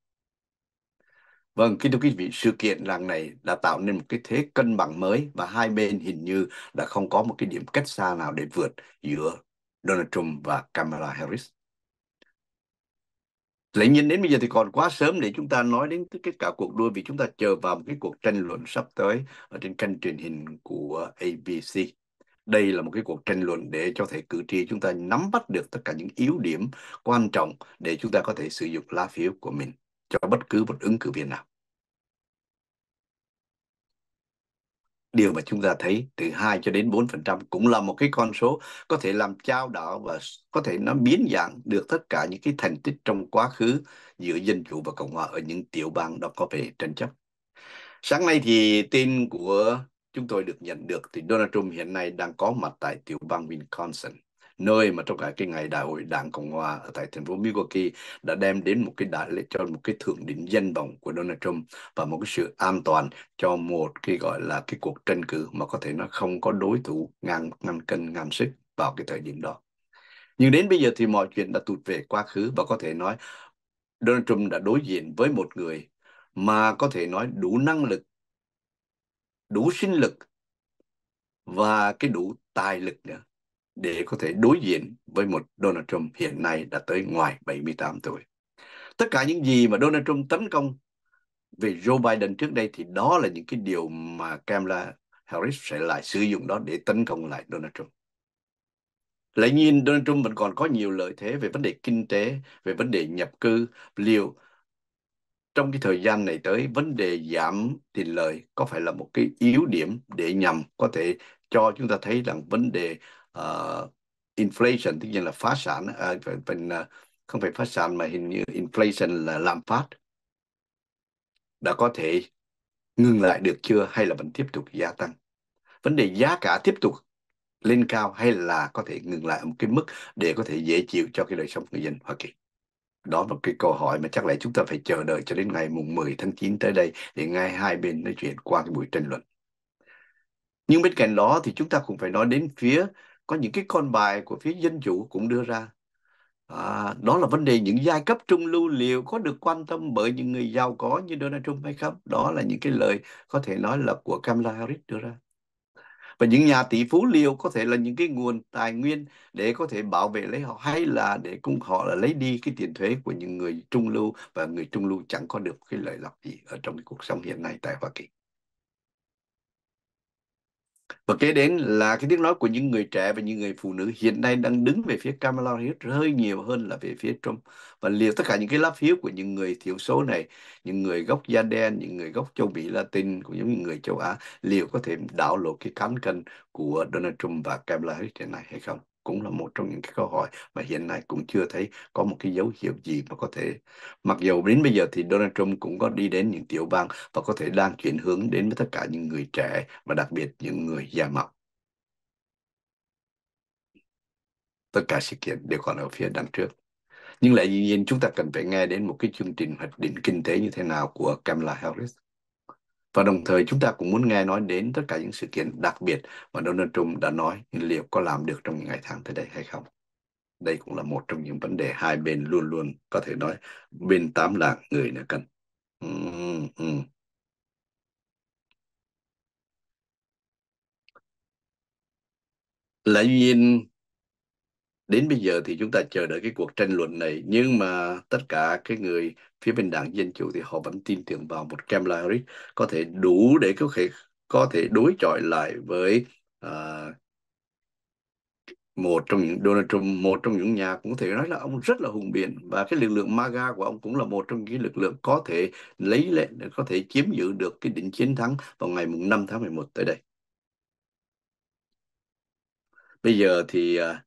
Vâng, kính thưa quý vị, sự kiện lần này đã tạo nên một cái thế cân bằng mới và hai bên hình như đã không có một cái điểm cách xa nào để vượt giữa Donald Trump và Kamala Harris. Lẽ nhìn đến bây giờ thì còn quá sớm để chúng ta nói đến cái cả cuộc đua vì chúng ta chờ vào một cái cuộc tranh luận sắp tới ở trên kênh truyền hình của ABC. Đây là một cái cuộc tranh luận để cho thể cử tri chúng ta nắm bắt được tất cả những yếu điểm quan trọng để chúng ta có thể sử dụng lá phiếu của mình cho bất cứ một ứng cử viên nào. điều mà chúng ta thấy từ 2 cho đến 4% cũng là một cái con số có thể làm trao đảo và có thể nó biến dạng được tất cả những cái thành tích trong quá khứ giữa Dân Chủ và Cộng Hòa ở những tiểu bang đó có về tranh chấp. Sáng nay thì tin của chúng tôi được nhận được thì Donald Trump hiện nay đang có mặt tại tiểu bang Wisconsin nơi mà trong cả cái ngày đại hội Đảng Cộng Hòa ở tại thành phố Milwaukee đã đem đến một cái đại lễ cho một cái thượng đỉnh danh vọng của Donald Trump và một cái sự an toàn cho một cái gọi là cái cuộc tranh cử mà có thể nó không có đối thủ ngang ngang cân ngang sức vào cái thời điểm đó. Nhưng đến bây giờ thì mọi chuyện đã tụt về quá khứ và có thể nói Donald Trump đã đối diện với một người mà có thể nói đủ năng lực, đủ sinh lực và cái đủ tài lực nữa để có thể đối diện với một Donald Trump hiện nay đã tới ngoài 78 tuổi. Tất cả những gì mà Donald Trump tấn công về Joe Biden trước đây thì đó là những cái điều mà Kamala Harris sẽ lại sử dụng đó để tấn công lại Donald Trump. Lại nhìn Donald Trump vẫn còn có nhiều lợi thế về vấn đề kinh tế, về vấn đề nhập cư, liệu trong cái thời gian này tới vấn đề giảm tiền lời có phải là một cái yếu điểm để nhằm có thể cho chúng ta thấy rằng vấn đề uh, inflation tức là phá sản ờ, phải bên, ờ, không phải phá sản mà hình như inflation là lạm phát đã có thể ngừng lại được chưa hay là vẫn tiếp tục gia tăng vấn đề giá cả tiếp tục lên cao hay là có thể ngừng lại một cái mức để có thể dễ chịu cho cái đời sống người dân Hoa Kỳ đó là một cái câu hỏi mà chắc lẽ chúng ta phải chờ đợi cho đến ngày mùng 10 tháng 9 tới đây để ngay hai bên nói chuyện qua cái buổi tranh luận nhưng bên cạnh đó thì chúng ta cũng phải nói đến phía có những cái con bài của phía dân chủ cũng đưa ra à, đó là vấn đề những giai cấp trung lưu liệu có được quan tâm bởi những người giàu có như Donald Trump hay không đó là những cái lời có thể nói là của Kamala Harris đưa ra và những nhà tỷ phú liệu có thể là những cái nguồn tài nguyên để có thể bảo vệ lấy họ hay là để cùng họ là lấy đi cái tiền thuế của những người trung lưu và người trung lưu chẳng có được cái lợi lộc gì ở trong cái cuộc sống hiện nay tại Hoa Kỳ và kế đến là cái tiếng nói của những người trẻ và những người phụ nữ hiện nay đang đứng về phía Kamala Harris hơi nhiều hơn là về phía Trump. Và liệu tất cả những cái lá phiếu của những người thiểu số này, những người gốc da đen, những người gốc châu Mỹ Latin, cũng giống như người châu Á, liệu có thể đảo lộn cái cán cân của Donald Trump và Kamala Harris hiện nay hay không? cũng là một trong những cái câu hỏi mà hiện nay cũng chưa thấy có một cái dấu hiệu gì mà có thể mặc dù đến bây giờ thì Donald Trump cũng có đi đến những tiểu bang và có thể đang chuyển hướng đến với tất cả những người trẻ và đặc biệt những người già màu tất cả sự kiện đều còn ở phía đằng trước nhưng lại dĩ nhiên chúng ta cần phải nghe đến một cái chương trình hoạch định kinh tế như thế nào của Kamala Harris và đồng thời chúng ta cũng muốn nghe nói đến tất cả những sự kiện đặc biệt mà Donald Trump đã nói liệu có làm được trong những ngày tháng tới đây hay không. Đây cũng là một trong những vấn đề hai bên luôn luôn có thể nói bên tám là người nữa cần. lại ừ đến bây giờ thì chúng ta chờ đợi cái cuộc tranh luận này nhưng mà tất cả cái người phía bên đảng dân chủ thì họ vẫn tin tưởng vào một Kamala Harris có thể đủ để có thể có thể đối chọi lại với uh, một trong những Donald Trump một trong những nhà cũng có thể nói là ông rất là hùng biện và cái lực lượng MAGA của ông cũng là một trong những lực lượng có thể lấy lại có thể chiếm giữ được cái đỉnh chiến thắng vào ngày mùng 5 tháng 11 tới đây. Bây giờ thì uh,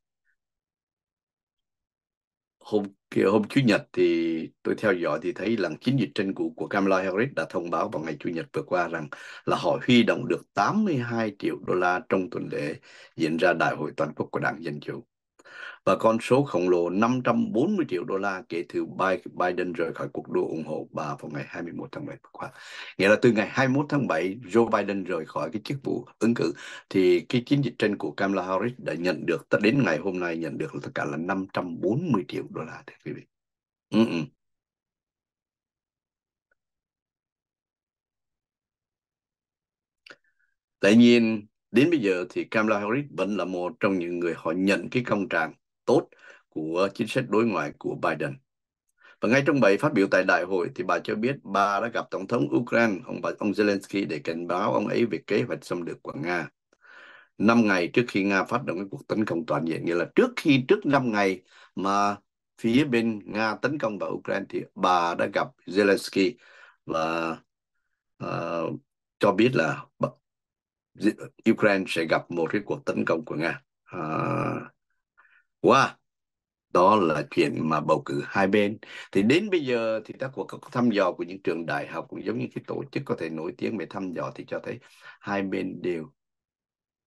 hôm hôm chủ nhật thì tôi theo dõi thì thấy là chiến dịch tranh cử của Kamala Harris đã thông báo vào ngày chủ nhật vừa qua rằng là họ huy động được 82 triệu đô la trong tuần lễ diễn ra đại hội toàn quốc của Đảng Dân chủ và con số khổng lồ 540 triệu đô la kể từ Biden rời khỏi cuộc đua ủng hộ bà vào ngày 21 tháng 7 qua. Nghĩa là từ ngày 21 tháng 7 Joe Biden rời khỏi cái chức vụ ứng cử thì cái chiến dịch tranh của Kamala Harris đã nhận được đến ngày hôm nay nhận được tất cả là 540 triệu đô la thưa quý vị. Ừ, ừ. Tuy nhiên, đến bây giờ thì Kamala Harris vẫn là một trong những người họ nhận cái công trạng tốt của chính sách đối ngoại của Biden. Và ngay trong bài phát biểu tại đại hội thì bà cho biết bà đã gặp Tổng thống Ukraine ông, ông Zelensky để cảnh báo ông ấy về kế hoạch xâm lược của Nga. Năm ngày trước khi Nga phát động cái cuộc tấn công toàn diện, nghĩa là trước khi trước năm ngày mà phía bên Nga tấn công vào Ukraine thì bà đã gặp Zelensky và uh, cho biết là Ukraine sẽ gặp một cái cuộc tấn công của Nga. Uh, qua đó là chuyện mà bầu cử hai bên thì đến bây giờ thì các cuộc thăm dò của những trường đại học cũng giống như cái tổ chức có thể nổi tiếng về thăm dò thì cho thấy hai bên đều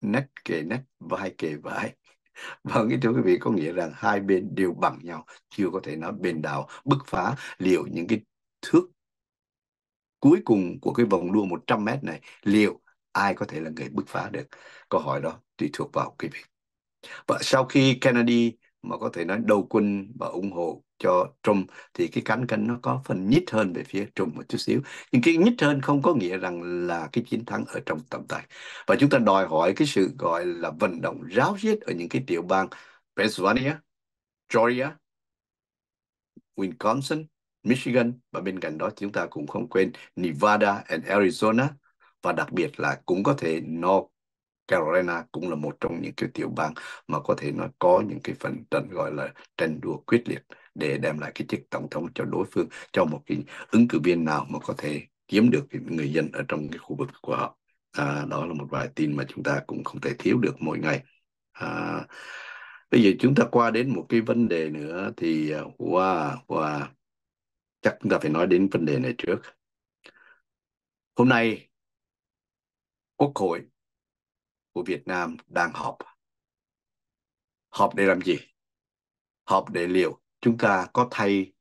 nách kề nách vai kề vai và vâng, ý thưa quý vị có nghĩa rằng hai bên đều bằng nhau chưa có thể nói bên nào bứt phá liệu những cái thước cuối cùng của cái vòng đua 100 mét này liệu ai có thể là người bứt phá được câu hỏi đó tùy thuộc vào cái việc và sau khi Kennedy mà có thể nói đầu quân và ủng hộ cho Trump thì cái cán cân nó có phần nhít hơn về phía Trump một chút xíu. Nhưng cái nhít hơn không có nghĩa rằng là cái chiến thắng ở trong tầm tay. Và chúng ta đòi hỏi cái sự gọi là vận động ráo riết ở những cái tiểu bang Pennsylvania, Georgia, Wisconsin, Michigan và bên cạnh đó chúng ta cũng không quên Nevada and Arizona và đặc biệt là cũng có thể North Carolina cũng là một trong những cái tiểu bang mà có thể nó có những cái phần tranh gọi là tranh đua quyết liệt để đem lại cái chức tổng thống cho đối phương cho một cái ứng cử viên nào mà có thể kiếm được người dân ở trong cái khu vực của họ à, đó là một vài tin mà chúng ta cũng không thể thiếu được mỗi ngày à, bây giờ chúng ta qua đến một cái vấn đề nữa thì wow, à, wow. chắc chúng ta phải nói đến vấn đề này trước hôm nay quốc hội của Việt Nam đang họp. Họp để làm gì? Họp để liệu chúng ta có thay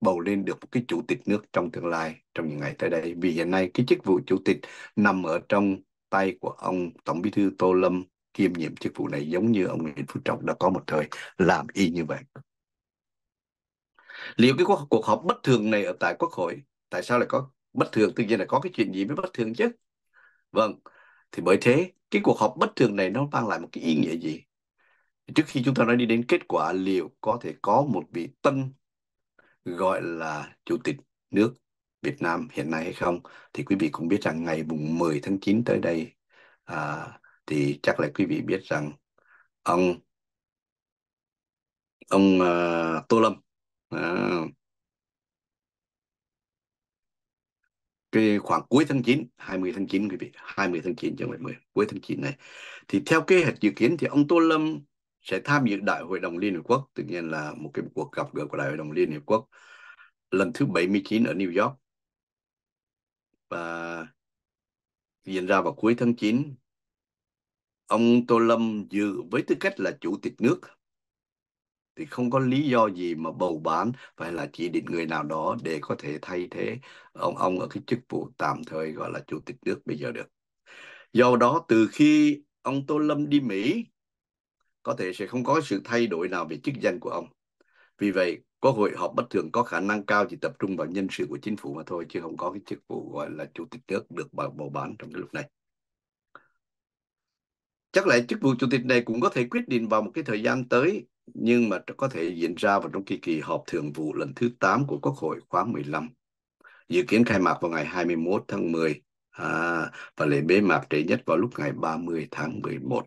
bầu lên được một cái chủ tịch nước trong tương lai trong những ngày tới đây vì hiện nay cái chức vụ chủ tịch nằm ở trong tay của ông tổng bí thư tô lâm kiêm nhiệm chức vụ này giống như ông nguyễn phú trọng đã có một thời làm y như vậy liệu cái cuộc họp bất thường này ở tại quốc hội tại sao lại có bất thường tự nhiên là có cái chuyện gì mới bất thường chứ vâng thì bởi thế, cái cuộc họp bất thường này nó mang lại một cái ý nghĩa gì? Trước khi chúng ta nói đi đến kết quả liệu có thể có một vị tân gọi là Chủ tịch nước Việt Nam hiện nay hay không thì quý vị cũng biết rằng ngày mùng 10 tháng 9 tới đây à, thì chắc là quý vị biết rằng ông ông uh, Tô Lâm uh, cái khoảng cuối tháng 9, 20 tháng 9 quý vị, 20 tháng 9 cho 10, cuối tháng 9 này. Thì theo kế hoạch dự kiến thì ông Tô Lâm sẽ tham dự Đại hội đồng Liên Hợp Quốc, tự nhiên là một cái cuộc gặp gỡ của Đại hội đồng Liên Hợp Quốc lần thứ 79 ở New York. Và diễn ra vào cuối tháng 9. Ông Tô Lâm dự với tư cách là chủ tịch nước thì không có lý do gì mà bầu bán phải là chỉ định người nào đó để có thể thay thế ông ông ở cái chức vụ tạm thời gọi là chủ tịch nước bây giờ được do đó từ khi ông tô lâm đi mỹ có thể sẽ không có sự thay đổi nào về chức danh của ông vì vậy quốc hội họp bất thường có khả năng cao chỉ tập trung vào nhân sự của chính phủ mà thôi chứ không có cái chức vụ gọi là chủ tịch nước được bầu bán trong cái lúc này chắc lại chức vụ chủ tịch này cũng có thể quyết định vào một cái thời gian tới nhưng mà có thể diễn ra vào trong kỳ kỳ họp thường vụ lần thứ 8 của Quốc hội khóa 15, dự kiến khai mạc vào ngày 21 tháng 10 à, và lễ bế mạc trễ nhất vào lúc ngày 30 tháng 11.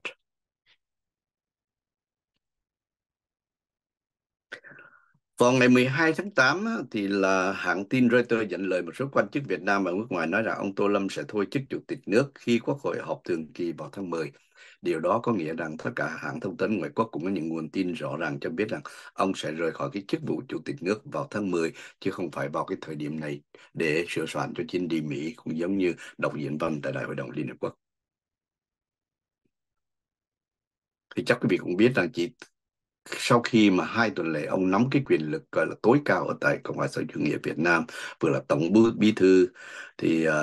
Vào ngày 12 tháng 8 thì là hãng tin Reuters dẫn lời một số quan chức Việt Nam ở nước ngoài nói rằng ông Tô Lâm sẽ thôi chức chủ tịch nước khi Quốc hội họp thường kỳ vào tháng 10 Điều đó có nghĩa rằng tất cả hãng thông tấn ngoại quốc cũng có những nguồn tin rõ ràng cho biết rằng ông sẽ rời khỏi cái chức vụ chủ tịch nước vào tháng 10 chứ không phải vào cái thời điểm này để sửa soạn cho chuyến đi Mỹ cũng giống như đọc diễn văn tại Đại hội đồng Liên Hợp Quốc. Thì chắc quý vị cũng biết rằng chỉ sau khi mà hai tuần lễ ông nắm cái quyền lực gọi là tối cao ở tại Cộng hòa xã chủ nghĩa Việt Nam vừa là tổng bí thư thì uh,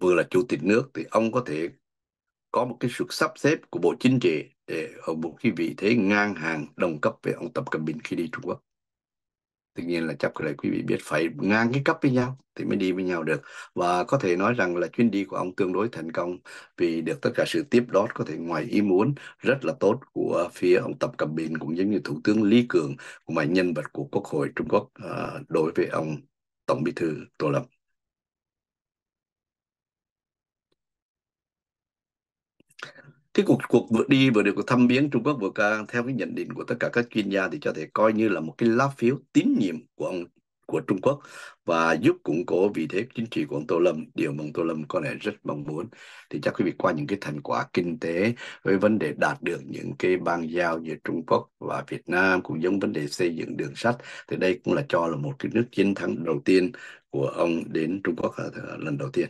vừa là chủ tịch nước thì ông có thể có một cái sự sắp xếp của Bộ Chính trị để ở một cái vị thế ngang hàng đồng cấp với ông Tập Cận Bình khi đi Trung Quốc. Tất nhiên là chắc là quý vị biết phải ngang cái cấp với nhau thì mới đi với nhau được. Và có thể nói rằng là chuyến đi của ông tương đối thành công vì được tất cả sự tiếp đón có thể ngoài ý muốn rất là tốt của phía ông Tập Cận Bình cũng giống như Thủ tướng Lý Cường cũng là nhân vật của Quốc hội Trung Quốc à, đối với ông Tổng Bí thư Tô Lâm. cái cuộc cuộc vừa đi vừa được thăm viếng Trung Quốc vừa qua theo cái nhận định của tất cả các chuyên gia thì có thể coi như là một cái lá phiếu tín nhiệm của ông của Trung Quốc và giúp củng cố vị thế chính trị của ông Tô Lâm, điều mà ông Tô Lâm có lẽ rất mong muốn. Thì chắc quý vị qua những cái thành quả kinh tế với vấn đề đạt được những cái bang giao giữa Trung Quốc và Việt Nam cũng giống vấn đề xây dựng đường sắt thì đây cũng là cho là một cái nước chiến thắng đầu tiên của ông đến Trung Quốc là lần đầu tiên.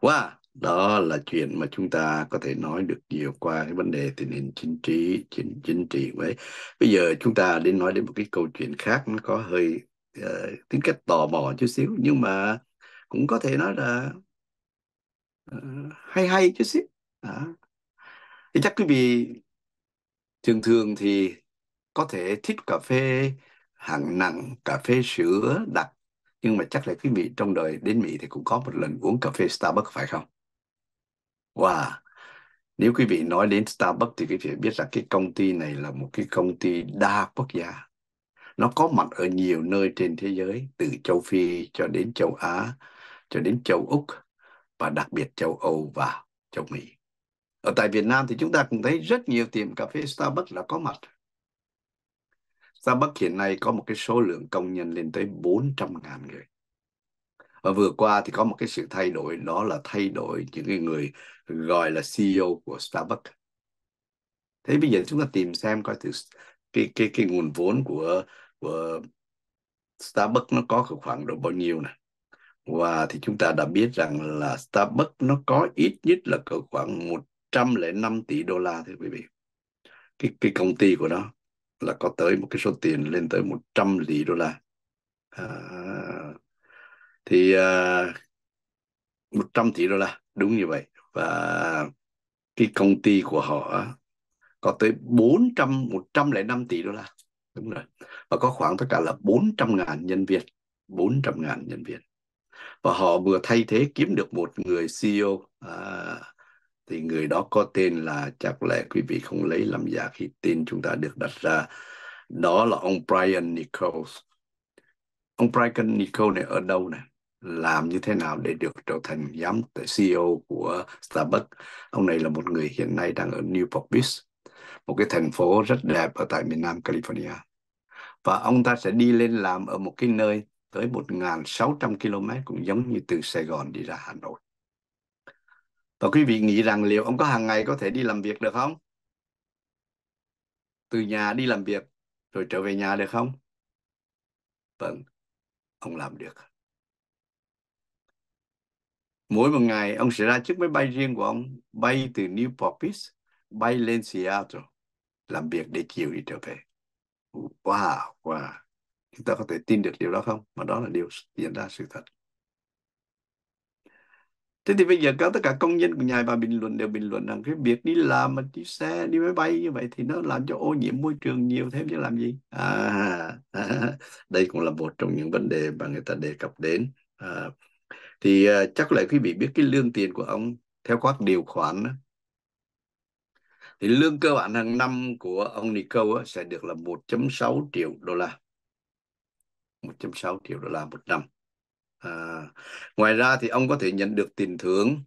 Wow, đó là chuyện mà chúng ta có thể nói được nhiều qua cái vấn đề tình hình chính trị chính chính trị vậy bây giờ chúng ta đến nói đến một cái câu chuyện khác nó có hơi uh, tính cách tò mò chút xíu nhưng mà cũng có thể nói là uh, hay hay chút xíu à. thì chắc quý vị thường thường thì có thể thích cà phê hạng nặng cà phê sữa đặc nhưng mà chắc là quý vị trong đời đến Mỹ thì cũng có một lần uống cà phê Starbucks phải không? Wow. Nếu quý vị nói đến Starbucks thì quý vị biết là cái công ty này là một cái công ty đa quốc gia. Nó có mặt ở nhiều nơi trên thế giới, từ châu Phi cho đến châu Á, cho đến châu Úc và đặc biệt châu Âu và châu Mỹ. Ở tại Việt Nam thì chúng ta cũng thấy rất nhiều tiệm cà phê Starbucks là có mặt. Starbucks hiện nay có một cái số lượng công nhân lên tới 400.000 người và vừa qua thì có một cái sự thay đổi đó là thay đổi những cái người gọi là CEO của Starbucks thế bây giờ chúng ta tìm xem coi thử cái cái cái nguồn vốn của của Starbucks nó có khoảng độ bao nhiêu nè và thì chúng ta đã biết rằng là Starbucks nó có ít nhất là cỡ khoảng 105 tỷ đô la thưa quý vị. Cái cái công ty của nó là có tới một cái số tiền lên tới 100 tỷ đô la. À, thì uh, à, 100 tỷ đô la đúng như vậy và cái công ty của họ có tới 400 105 tỷ đô la đúng rồi và có khoảng tất cả là 400 ngàn nhân viên 400 ngàn nhân viên và họ vừa thay thế kiếm được một người CEO à, thì người đó có tên là chắc lẽ quý vị không lấy làm giả khi tên chúng ta được đặt ra đó là ông Brian Nichols ông Brian Nichols này ở đâu này làm như thế nào để được trở thành giám CEO của Starbucks. Ông này là một người hiện nay đang ở Newport Beach, một cái thành phố rất đẹp ở tại miền Nam California. Và ông ta sẽ đi lên làm ở một cái nơi tới 1.600 km cũng giống như từ Sài Gòn đi ra Hà Nội. Và quý vị nghĩ rằng liệu ông có hàng ngày có thể đi làm việc được không? Từ nhà đi làm việc rồi trở về nhà được không? Vâng, ông làm được Mỗi một ngày ông sẽ ra chiếc máy bay riêng của ông, bay từ Newport Beach, bay lên Seattle, làm việc để chiều đi trở về. Wow, wow. Chúng ta có thể tin được điều đó không? Mà đó là điều diễn ra sự thật. Thế thì bây giờ có tất cả công nhân của nhà bà bình luận đều bình luận rằng cái việc đi làm mà đi xe, đi máy bay như vậy thì nó làm cho ô nhiễm môi trường nhiều thêm chứ làm gì. à, đây cũng là một trong những vấn đề mà người ta đề cập đến. À, thì uh, chắc là quý vị biết cái lương tiền của ông theo các điều khoản đó. thì lương cơ bản hàng năm của ông Nico sẽ được là 1.6 triệu đô la 1.6 triệu đô la một năm à, ngoài ra thì ông có thể nhận được tiền thưởng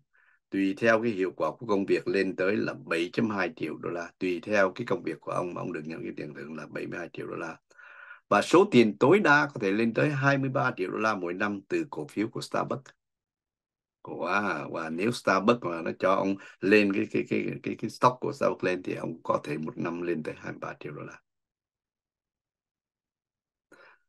tùy theo cái hiệu quả của công việc lên tới là 7.2 triệu đô la tùy theo cái công việc của ông mà ông được nhận cái tiền thưởng là 72 triệu đô la và số tiền tối đa có thể lên tới 23 triệu đô la mỗi năm từ cổ phiếu của Starbucks wow, và à. nếu Starbucks mà nó cho ông lên cái cái cái cái cái stock của Starbucks lên thì ông có thể một năm lên tới 23 triệu đô la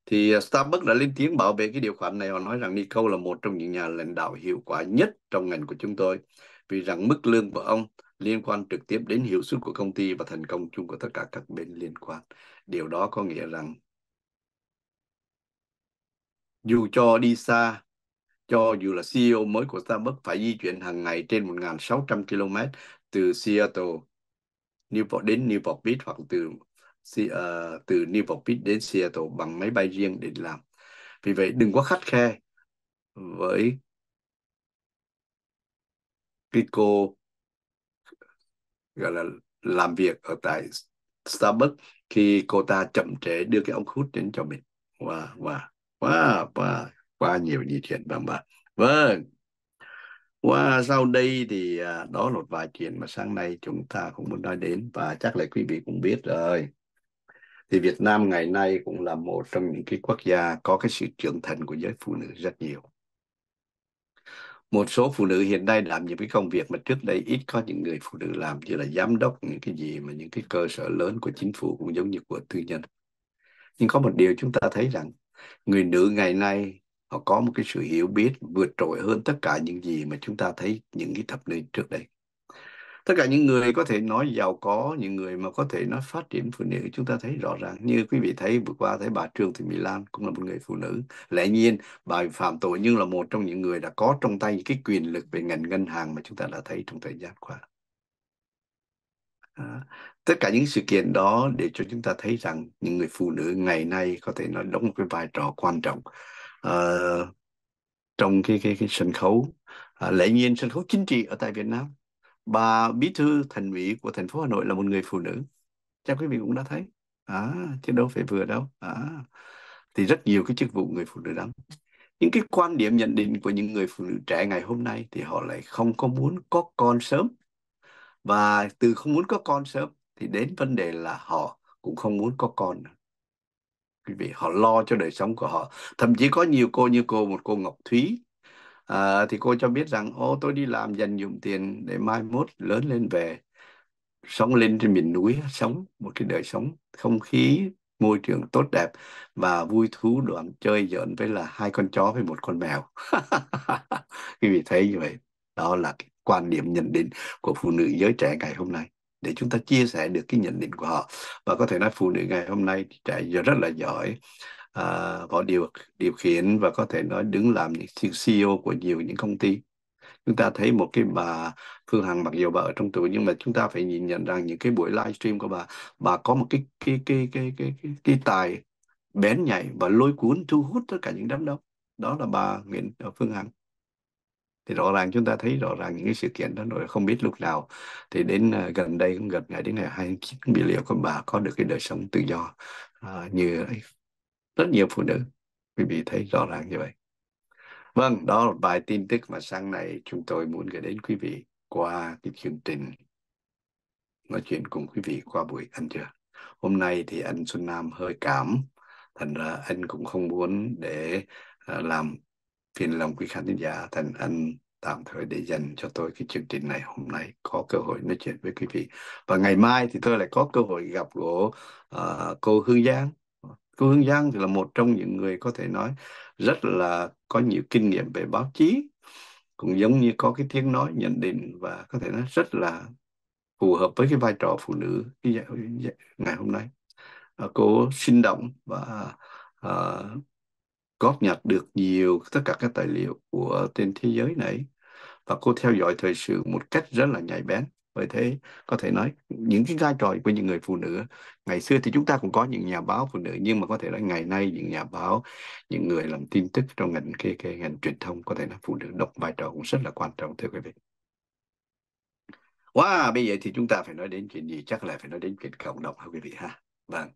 thì à, Starbucks đã lên tiếng bảo vệ cái điều khoản này và nói rằng Nico là một trong những nhà lãnh đạo hiệu quả nhất trong ngành của chúng tôi vì rằng mức lương của ông liên quan trực tiếp đến hiệu suất của công ty và thành công chung của tất cả các bên liên quan điều đó có nghĩa rằng dù cho đi xa cho dù là CEO mới của Starbucks phải di chuyển hàng ngày trên 1.600 km từ Seattle Newport đến Newport Beach hoặc từ uh, từ Newport Beach đến Seattle bằng máy bay riêng để làm. Vì vậy đừng quá khắt khe với cái cô gọi là làm việc ở tại Starbucks khi cô ta chậm trễ đưa cái ống hút đến cho mình. Wow, wow, wow, wow quá nhiều di chuyển vân vân vâng qua sau đây thì à, đó là một vài chuyện mà sáng nay chúng ta cũng muốn nói đến và chắc là quý vị cũng biết rồi thì Việt Nam ngày nay cũng là một trong những cái quốc gia có cái sự trưởng thành của giới phụ nữ rất nhiều một số phụ nữ hiện nay làm những cái công việc mà trước đây ít có những người phụ nữ làm như là giám đốc những cái gì mà những cái cơ sở lớn của chính phủ cũng giống như của tư nhân nhưng có một điều chúng ta thấy rằng người nữ ngày nay họ có một cái sự hiểu biết vượt trội hơn tất cả những gì mà chúng ta thấy những cái thập niên trước đây tất cả những người có thể nói giàu có những người mà có thể nói phát triển phụ nữ chúng ta thấy rõ ràng như quý vị thấy vừa qua thấy bà Trương Thị Mỹ Lan cũng là một người phụ nữ lẽ nhiên bà phạm tội nhưng là một trong những người đã có trong tay cái quyền lực về ngành ngân hàng mà chúng ta đã thấy trong thời gian qua à, tất cả những sự kiện đó để cho chúng ta thấy rằng những người phụ nữ ngày nay có thể nói đóng một cái vai trò quan trọng Ờ, trong cái cái cái sân khấu uh, lẽ nhiên sân khấu chính trị ở tại Việt Nam bà bí thư thành ủy của thành phố Hà Nội là một người phụ nữ chắc quý vị cũng đã thấy à, chứ đâu phải vừa đâu à, thì rất nhiều cái chức vụ người phụ nữ lắm những cái quan điểm nhận định của những người phụ nữ trẻ ngày hôm nay thì họ lại không có muốn có con sớm và từ không muốn có con sớm thì đến vấn đề là họ cũng không muốn có con nữa quý vị họ lo cho đời sống của họ thậm chí có nhiều cô như cô một cô Ngọc Thúy à, thì cô cho biết rằng ô tôi đi làm dành dụm tiền để mai mốt lớn lên về sống lên trên miền núi sống một cái đời sống không khí môi trường tốt đẹp và vui thú đoạn chơi giỡn với là hai con chó với một con mèo quý vị thấy như vậy đó là cái quan điểm nhận định của phụ nữ giới trẻ ngày hôm nay để chúng ta chia sẻ được cái nhận định của họ và có thể nói phụ nữ ngày hôm nay chạy giờ rất là giỏi à, họ điều điều khiển và có thể nói đứng làm những CEO của nhiều những công ty chúng ta thấy một cái bà Phương Hằng mặc dù bà ở trong tù nhưng mà chúng ta phải nhìn nhận rằng những cái buổi livestream của bà bà có một cái cái cái cái cái cái, cái tài bén nhạy và lôi cuốn thu hút tất cả những đám đông đó là bà Nguyễn ờ, Phương Hằng thì rõ ràng chúng ta thấy rõ ràng những cái sự kiện đó rồi không biết lúc nào thì đến ờ, gần đây cũng gần ngày đến ngày 29 bị liệu con bà có được cái đời sống tự do uh, như rất nhiều phụ nữ quý vị thấy rõ ràng như vậy vâng đó là bài tin tức mà sáng nay chúng tôi muốn gửi đến quý vị qua cái chương trình nói chuyện cùng quý vị qua buổi ăn trưa hôm nay thì anh Xuân Nam hơi cảm thành ra anh cũng không muốn để uh, làm phiền lòng quý khán giả thành anh tạm thời để dành cho tôi cái chương trình này hôm nay có cơ hội nói chuyện với quý vị và ngày mai thì tôi lại có cơ hội gặp gỡ uh, cô Hương Giang cô Hương Giang thì là một trong những người có thể nói rất là có nhiều kinh nghiệm về báo chí cũng giống như có cái tiếng nói nhận định và có thể nói rất là phù hợp với cái vai trò phụ nữ dạ, dạ, ngày hôm nay uh, cô sinh động và uh, góp nhặt được nhiều tất cả các tài liệu của trên thế giới này và cô theo dõi thời sự một cách rất là nhạy bén bởi thế có thể nói những cái vai trò của những người phụ nữ ngày xưa thì chúng ta cũng có những nhà báo phụ nữ nhưng mà có thể nói ngày nay những nhà báo những người làm tin tức trong ngành cái, cái ngành truyền thông có thể nói phụ nữ đóng vai trò cũng rất là quan trọng thưa quý vị Wow, bây giờ thì chúng ta phải nói đến chuyện gì? Chắc là phải nói đến chuyện cộng đồng thưa quý vị ha? Vâng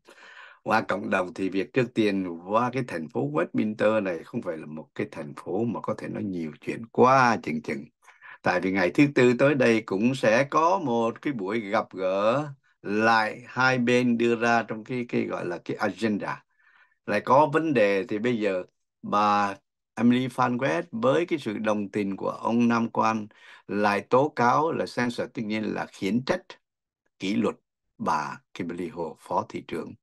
qua cộng đồng thì việc trước tiên qua cái thành phố Westminster này không phải là một cái thành phố mà có thể nói nhiều chuyện quá chừng chừng tại vì ngày thứ tư tới đây cũng sẽ có một cái buổi gặp gỡ lại hai bên đưa ra trong cái cái gọi là cái agenda lại có vấn đề thì bây giờ bà Emily Van West với cái sự đồng tình của ông Nam Quan lại tố cáo là censor tự nhiên là khiển trách kỷ luật bà Kimberly Hồ, phó thị trưởng.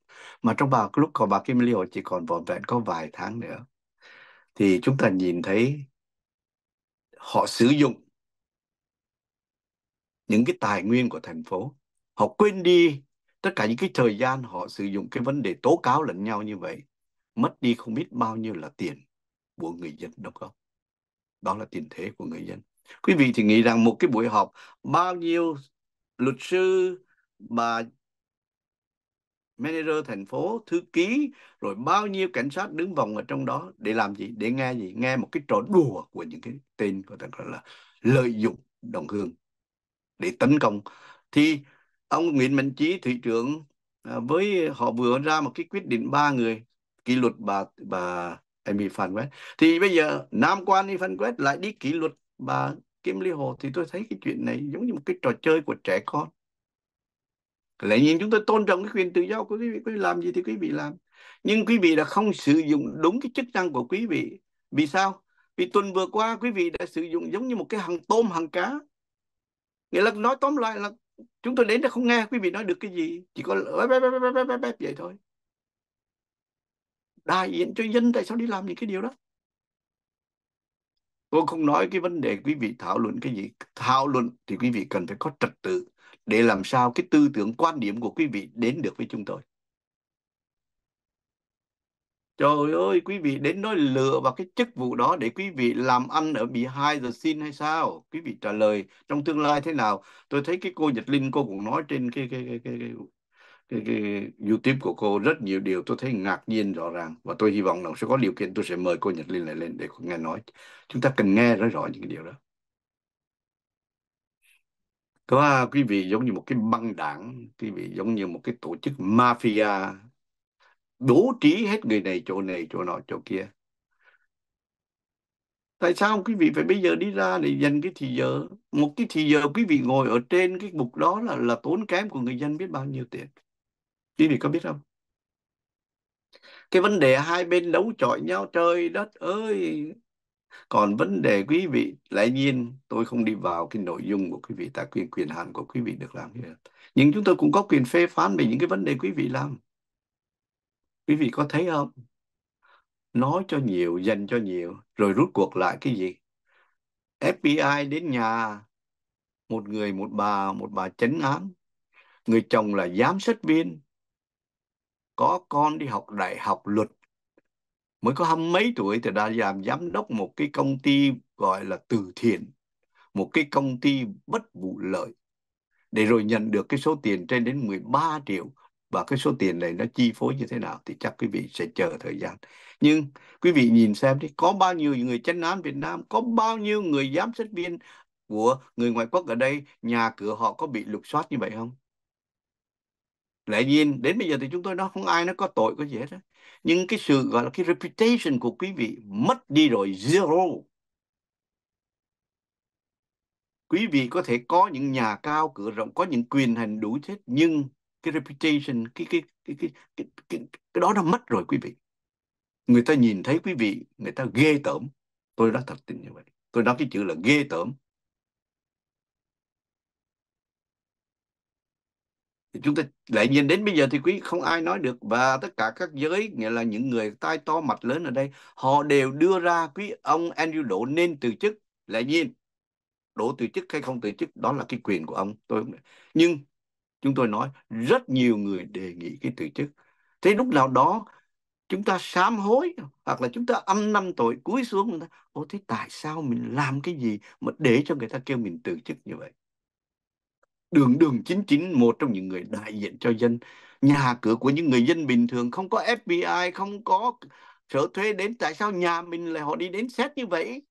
Mà trong bà lúc còn bà Kimberly Hồ chỉ còn vỏn vẹn có vài tháng nữa. Thì chúng ta nhìn thấy họ sử dụng những cái tài nguyên của thành phố. Họ quên đi tất cả những cái thời gian họ sử dụng cái vấn đề tố cáo lẫn nhau như vậy. Mất đi không biết bao nhiêu là tiền của người dân đâu không? Đó là tiền thế của người dân. Quý vị thì nghĩ rằng một cái buổi họp bao nhiêu luật sư, bà manager thành phố thư ký rồi bao nhiêu cảnh sát đứng vòng ở trong đó để làm gì để nghe gì nghe một cái trò đùa của những cái tên có thể gọi là lợi dụng đồng hương để tấn công thì ông Nguyễn Minh Chí thị trưởng à, với họ vừa ra một cái quyết định ba người kỷ luật bà bà Amy Phan Quét thì bây giờ Nam quan Amy Phan Quét lại đi kỷ luật bà Kim Ly Hồ thì tôi thấy cái chuyện này giống như một cái trò chơi của trẻ con lẽ nhiên chúng tôi tôn trọng cái quyền tự do của quý vị quý vị làm gì thì quý vị làm nhưng quý vị đã không sử dụng đúng cái chức năng của quý vị vì sao vì tuần vừa qua quý vị đã sử dụng giống như một cái hàng tôm hàng cá nghĩa là nói tóm lại là chúng tôi đến đã không nghe quý vị nói được cái gì chỉ có bép bép bép bép bép bép vậy thôi đại diện cho dân tại sao đi làm những cái điều đó tôi không nói cái vấn đề quý vị thảo luận cái gì thảo luận thì quý vị cần phải có trật tự để làm sao cái tư tưởng quan điểm của quý vị đến được với chúng tôi. Trời ơi, quý vị đến nói lựa vào cái chức vụ đó để quý vị làm ăn ở hai giờ xin hay sao? Quý vị trả lời trong tương lai thế nào? Tôi thấy cái cô Nhật Linh cô cũng nói trên cái cái cái cái, cái, cái, cái YouTube của cô rất nhiều điều tôi thấy ngạc nhiên rõ ràng và tôi hy vọng là sẽ có điều kiện tôi sẽ mời cô Nhật Linh lại lên để nghe nói. Chúng ta cần nghe rất rõ những cái điều đó có quý vị giống như một cái băng đảng quý vị giống như một cái tổ chức mafia bố trí hết người này chỗ này chỗ nọ chỗ kia tại sao quý vị phải bây giờ đi ra để dành cái thị giờ một cái thị giờ quý vị ngồi ở trên cái mục đó là là tốn kém của người dân biết bao nhiêu tiền quý vị có biết không cái vấn đề hai bên đấu chọi nhau trời đất ơi còn vấn đề quý vị lẽ nhiên tôi không đi vào cái nội dung của quý vị tại quyền quyền hạn của quý vị được làm như vậy. nhưng chúng tôi cũng có quyền phê phán về những cái vấn đề quý vị làm quý vị có thấy không nói cho nhiều dành cho nhiều rồi rút cuộc lại cái gì FBI đến nhà một người một bà một bà chấn án người chồng là giám sát viên có con đi học đại học luật mới có hăm mấy tuổi thì đã làm giám đốc một cái công ty gọi là từ thiện một cái công ty bất vụ lợi để rồi nhận được cái số tiền trên đến 13 triệu và cái số tiền này nó chi phối như thế nào thì chắc quý vị sẽ chờ thời gian nhưng quý vị nhìn xem đi có bao nhiêu người chánh án Việt Nam có bao nhiêu người giám sát viên của người ngoại quốc ở đây nhà cửa họ có bị lục soát như vậy không lẽ nhiên đến bây giờ thì chúng tôi nó không ai nó có tội có gì hết đó. nhưng cái sự gọi là cái reputation của quý vị mất đi rồi zero quý vị có thể có những nhà cao cửa rộng có những quyền hành đủ hết nhưng cái reputation cái cái cái cái cái, cái, cái đó nó mất rồi quý vị người ta nhìn thấy quý vị người ta ghê tởm tôi nói thật tình như vậy tôi nói cái chữ là ghê tởm chúng ta lại nhìn đến bây giờ thì quý không ai nói được và tất cả các giới nghĩa là những người tai to mặt lớn ở đây họ đều đưa ra quý ông Andrew Đỗ nên từ chức lại nhiên đổ từ chức hay không từ chức đó là cái quyền của ông tôi nhưng chúng tôi nói rất nhiều người đề nghị cái từ chức thế lúc nào đó chúng ta sám hối hoặc là chúng ta âm năm tội cúi xuống người ta ô thế tại sao mình làm cái gì mà để cho người ta kêu mình từ chức như vậy đường đường chính chính một trong những người đại diện cho dân nhà cửa của những người dân bình thường không có FBI không có sở thuế đến tại sao nhà mình lại họ đi đến xét như vậy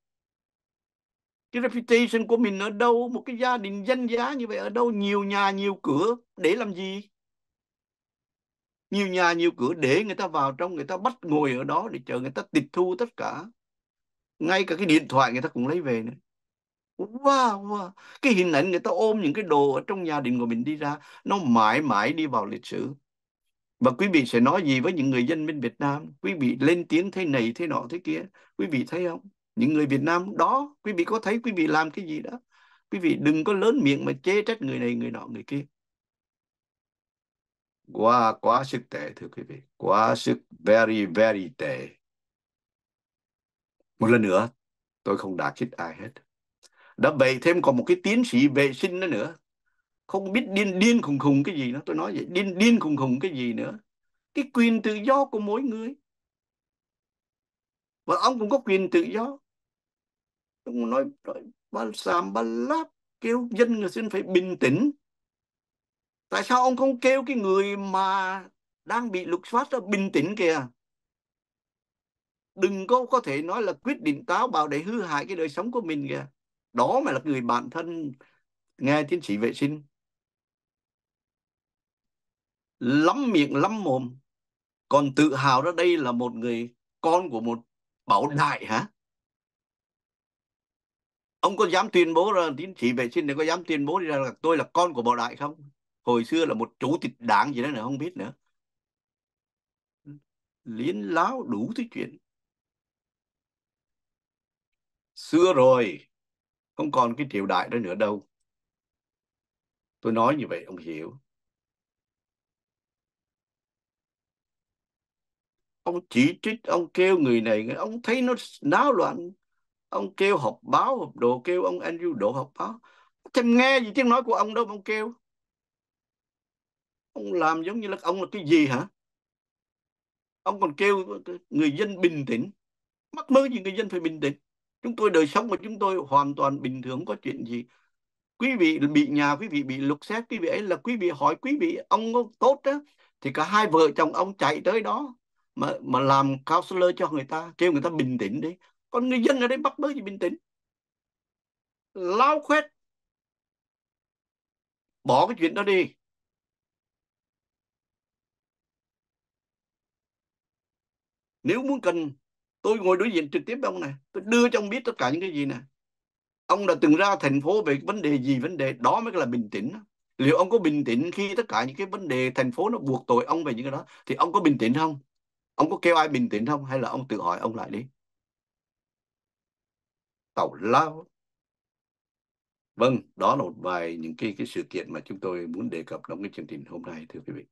cái reputation của mình ở đâu một cái gia đình danh giá như vậy ở đâu nhiều nhà nhiều cửa để làm gì nhiều nhà nhiều cửa để người ta vào trong người ta bắt ngồi ở đó để chờ người ta tịch thu tất cả ngay cả cái điện thoại người ta cũng lấy về nữa wow, wow. cái hình ảnh người ta ôm những cái đồ ở trong gia đình của mình đi ra nó mãi mãi đi vào lịch sử và quý vị sẽ nói gì với những người dân bên Việt Nam quý vị lên tiếng thế này thế nọ thế kia quý vị thấy không những người Việt Nam đó quý vị có thấy quý vị làm cái gì đó quý vị đừng có lớn miệng mà chê trách người này người nọ người kia quá quá sức tệ thưa quý vị quá sức very very tệ một lần nữa tôi không đả kích ai hết đã vậy thêm còn một cái tiến sĩ vệ sinh nữa nữa không biết điên điên khùng khùng cái gì nữa tôi nói vậy điên điên khùng khùng cái gì nữa cái quyền tự do của mỗi người và ông cũng có quyền tự do ông nói, nói ba sàm ba láp kêu dân người xin phải bình tĩnh tại sao ông không kêu cái người mà đang bị lục soát đó bình tĩnh kìa đừng có có thể nói là quyết định táo bạo để hư hại cái đời sống của mình kìa đó mà là người bạn thân nghe tiến sĩ vệ sinh lắm miệng lắm mồm còn tự hào ra đây là một người con của một bảo vâng. đại hả ông có dám tuyên bố ra tiến sĩ vệ sinh này có dám tuyên bố ra là tôi là con của bảo đại không hồi xưa là một chủ tịch đảng gì đó nữa không biết nữa liến láo đủ thứ chuyện xưa rồi không còn cái triều đại đó nữa đâu tôi nói như vậy ông hiểu ông chỉ trích ông kêu người này ông thấy nó náo loạn ông kêu họp báo họp đồ kêu ông Andrew đổ họp báo thèm nghe gì tiếng nói của ông đâu mà ông kêu ông làm giống như là ông là cái gì hả ông còn kêu người dân bình tĩnh mắc mơ gì người dân phải bình tĩnh chúng tôi đời sống của chúng tôi hoàn toàn bình thường có chuyện gì quý vị bị nhà quý vị bị lục xét quý vị ấy là quý vị hỏi quý vị ông, tốt đó thì cả hai vợ chồng ông chạy tới đó mà mà làm counselor cho người ta kêu người ta bình tĩnh đi còn người dân ở đây bắt bớ gì bình tĩnh lao khoét bỏ cái chuyện đó đi nếu muốn cần tôi ngồi đối diện trực tiếp với ông này tôi đưa cho ông biết tất cả những cái gì nè ông đã từng ra thành phố về vấn đề gì vấn đề đó mới là bình tĩnh liệu ông có bình tĩnh khi tất cả những cái vấn đề thành phố nó buộc tội ông về những cái đó thì ông có bình tĩnh không ông có kêu ai bình tĩnh không hay là ông tự hỏi ông lại đi tào lao vâng đó là một vài những cái cái sự kiện mà chúng tôi muốn đề cập trong cái chương trình hôm nay thưa quý vị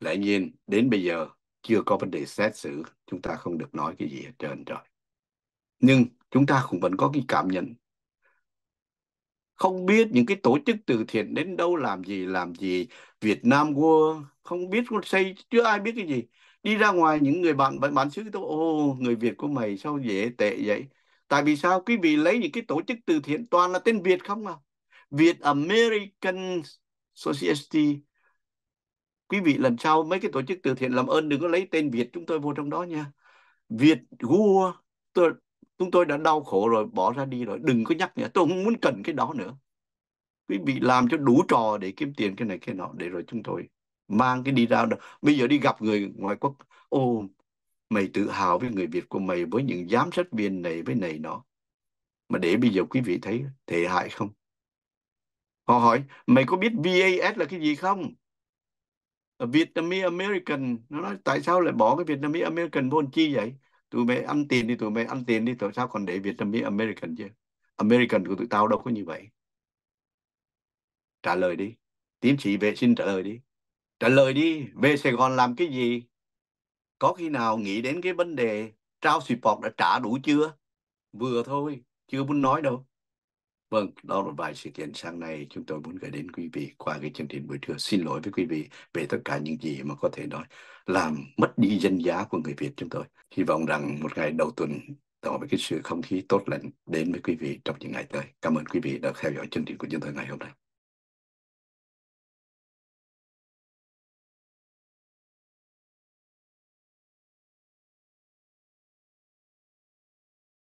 lẽ nhiên đến bây giờ chưa có vấn đề xét xử chúng ta không được nói cái gì hết trơn rồi nhưng chúng ta cũng vẫn có cái cảm nhận không biết những cái tổ chức từ thiện đến đâu làm gì làm gì Việt Nam qua không biết có xây chưa ai biết cái gì đi ra ngoài những người bạn bạn, bạn xứ tôi ô người Việt của mày sao dễ tệ vậy tại vì sao quý vị lấy những cái tổ chức từ thiện toàn là tên Việt không à Việt American Society quý vị lần sau mấy cái tổ chức từ thiện làm ơn đừng có lấy tên Việt chúng tôi vô trong đó nha Việt Gua tôi, chúng tôi đã đau khổ rồi bỏ ra đi rồi đừng có nhắc nữa tôi không muốn cần cái đó nữa quý vị làm cho đủ trò để kiếm tiền cái này cái nọ để rồi chúng tôi mang cái đi ra được bây giờ đi gặp người ngoại quốc ô mày tự hào với người Việt của mày với những giám sát viên này với này nọ mà để bây giờ quý vị thấy tệ hại không họ hỏi mày có biết VAS là cái gì không Ờ, Vietnamese American nó nói tại sao lại bỏ cái Vietnamese American vô chi vậy tụi mày ăn tiền đi, tụi mày ăn tiền đi tại sao còn để Vietnamese American chứ American của tụi tao đâu có như vậy trả lời đi tiến sĩ vệ sinh trả lời đi trả lời đi về Sài Gòn làm cái gì có khi nào nghĩ đến cái vấn đề trao support đã trả đủ chưa vừa thôi chưa muốn nói đâu Vâng, đó là vài sự kiện sáng nay chúng tôi muốn gửi đến quý vị qua cái chương trình buổi trưa. Xin lỗi với quý vị về tất cả những gì mà có thể nói làm mất đi danh giá của người Việt chúng tôi. Hy vọng rằng một ngày đầu tuần tạo với cái sự không khí tốt lành đến với quý vị trong những ngày tới. Cảm ơn quý vị đã theo dõi chương trình của chúng tôi ngày hôm nay.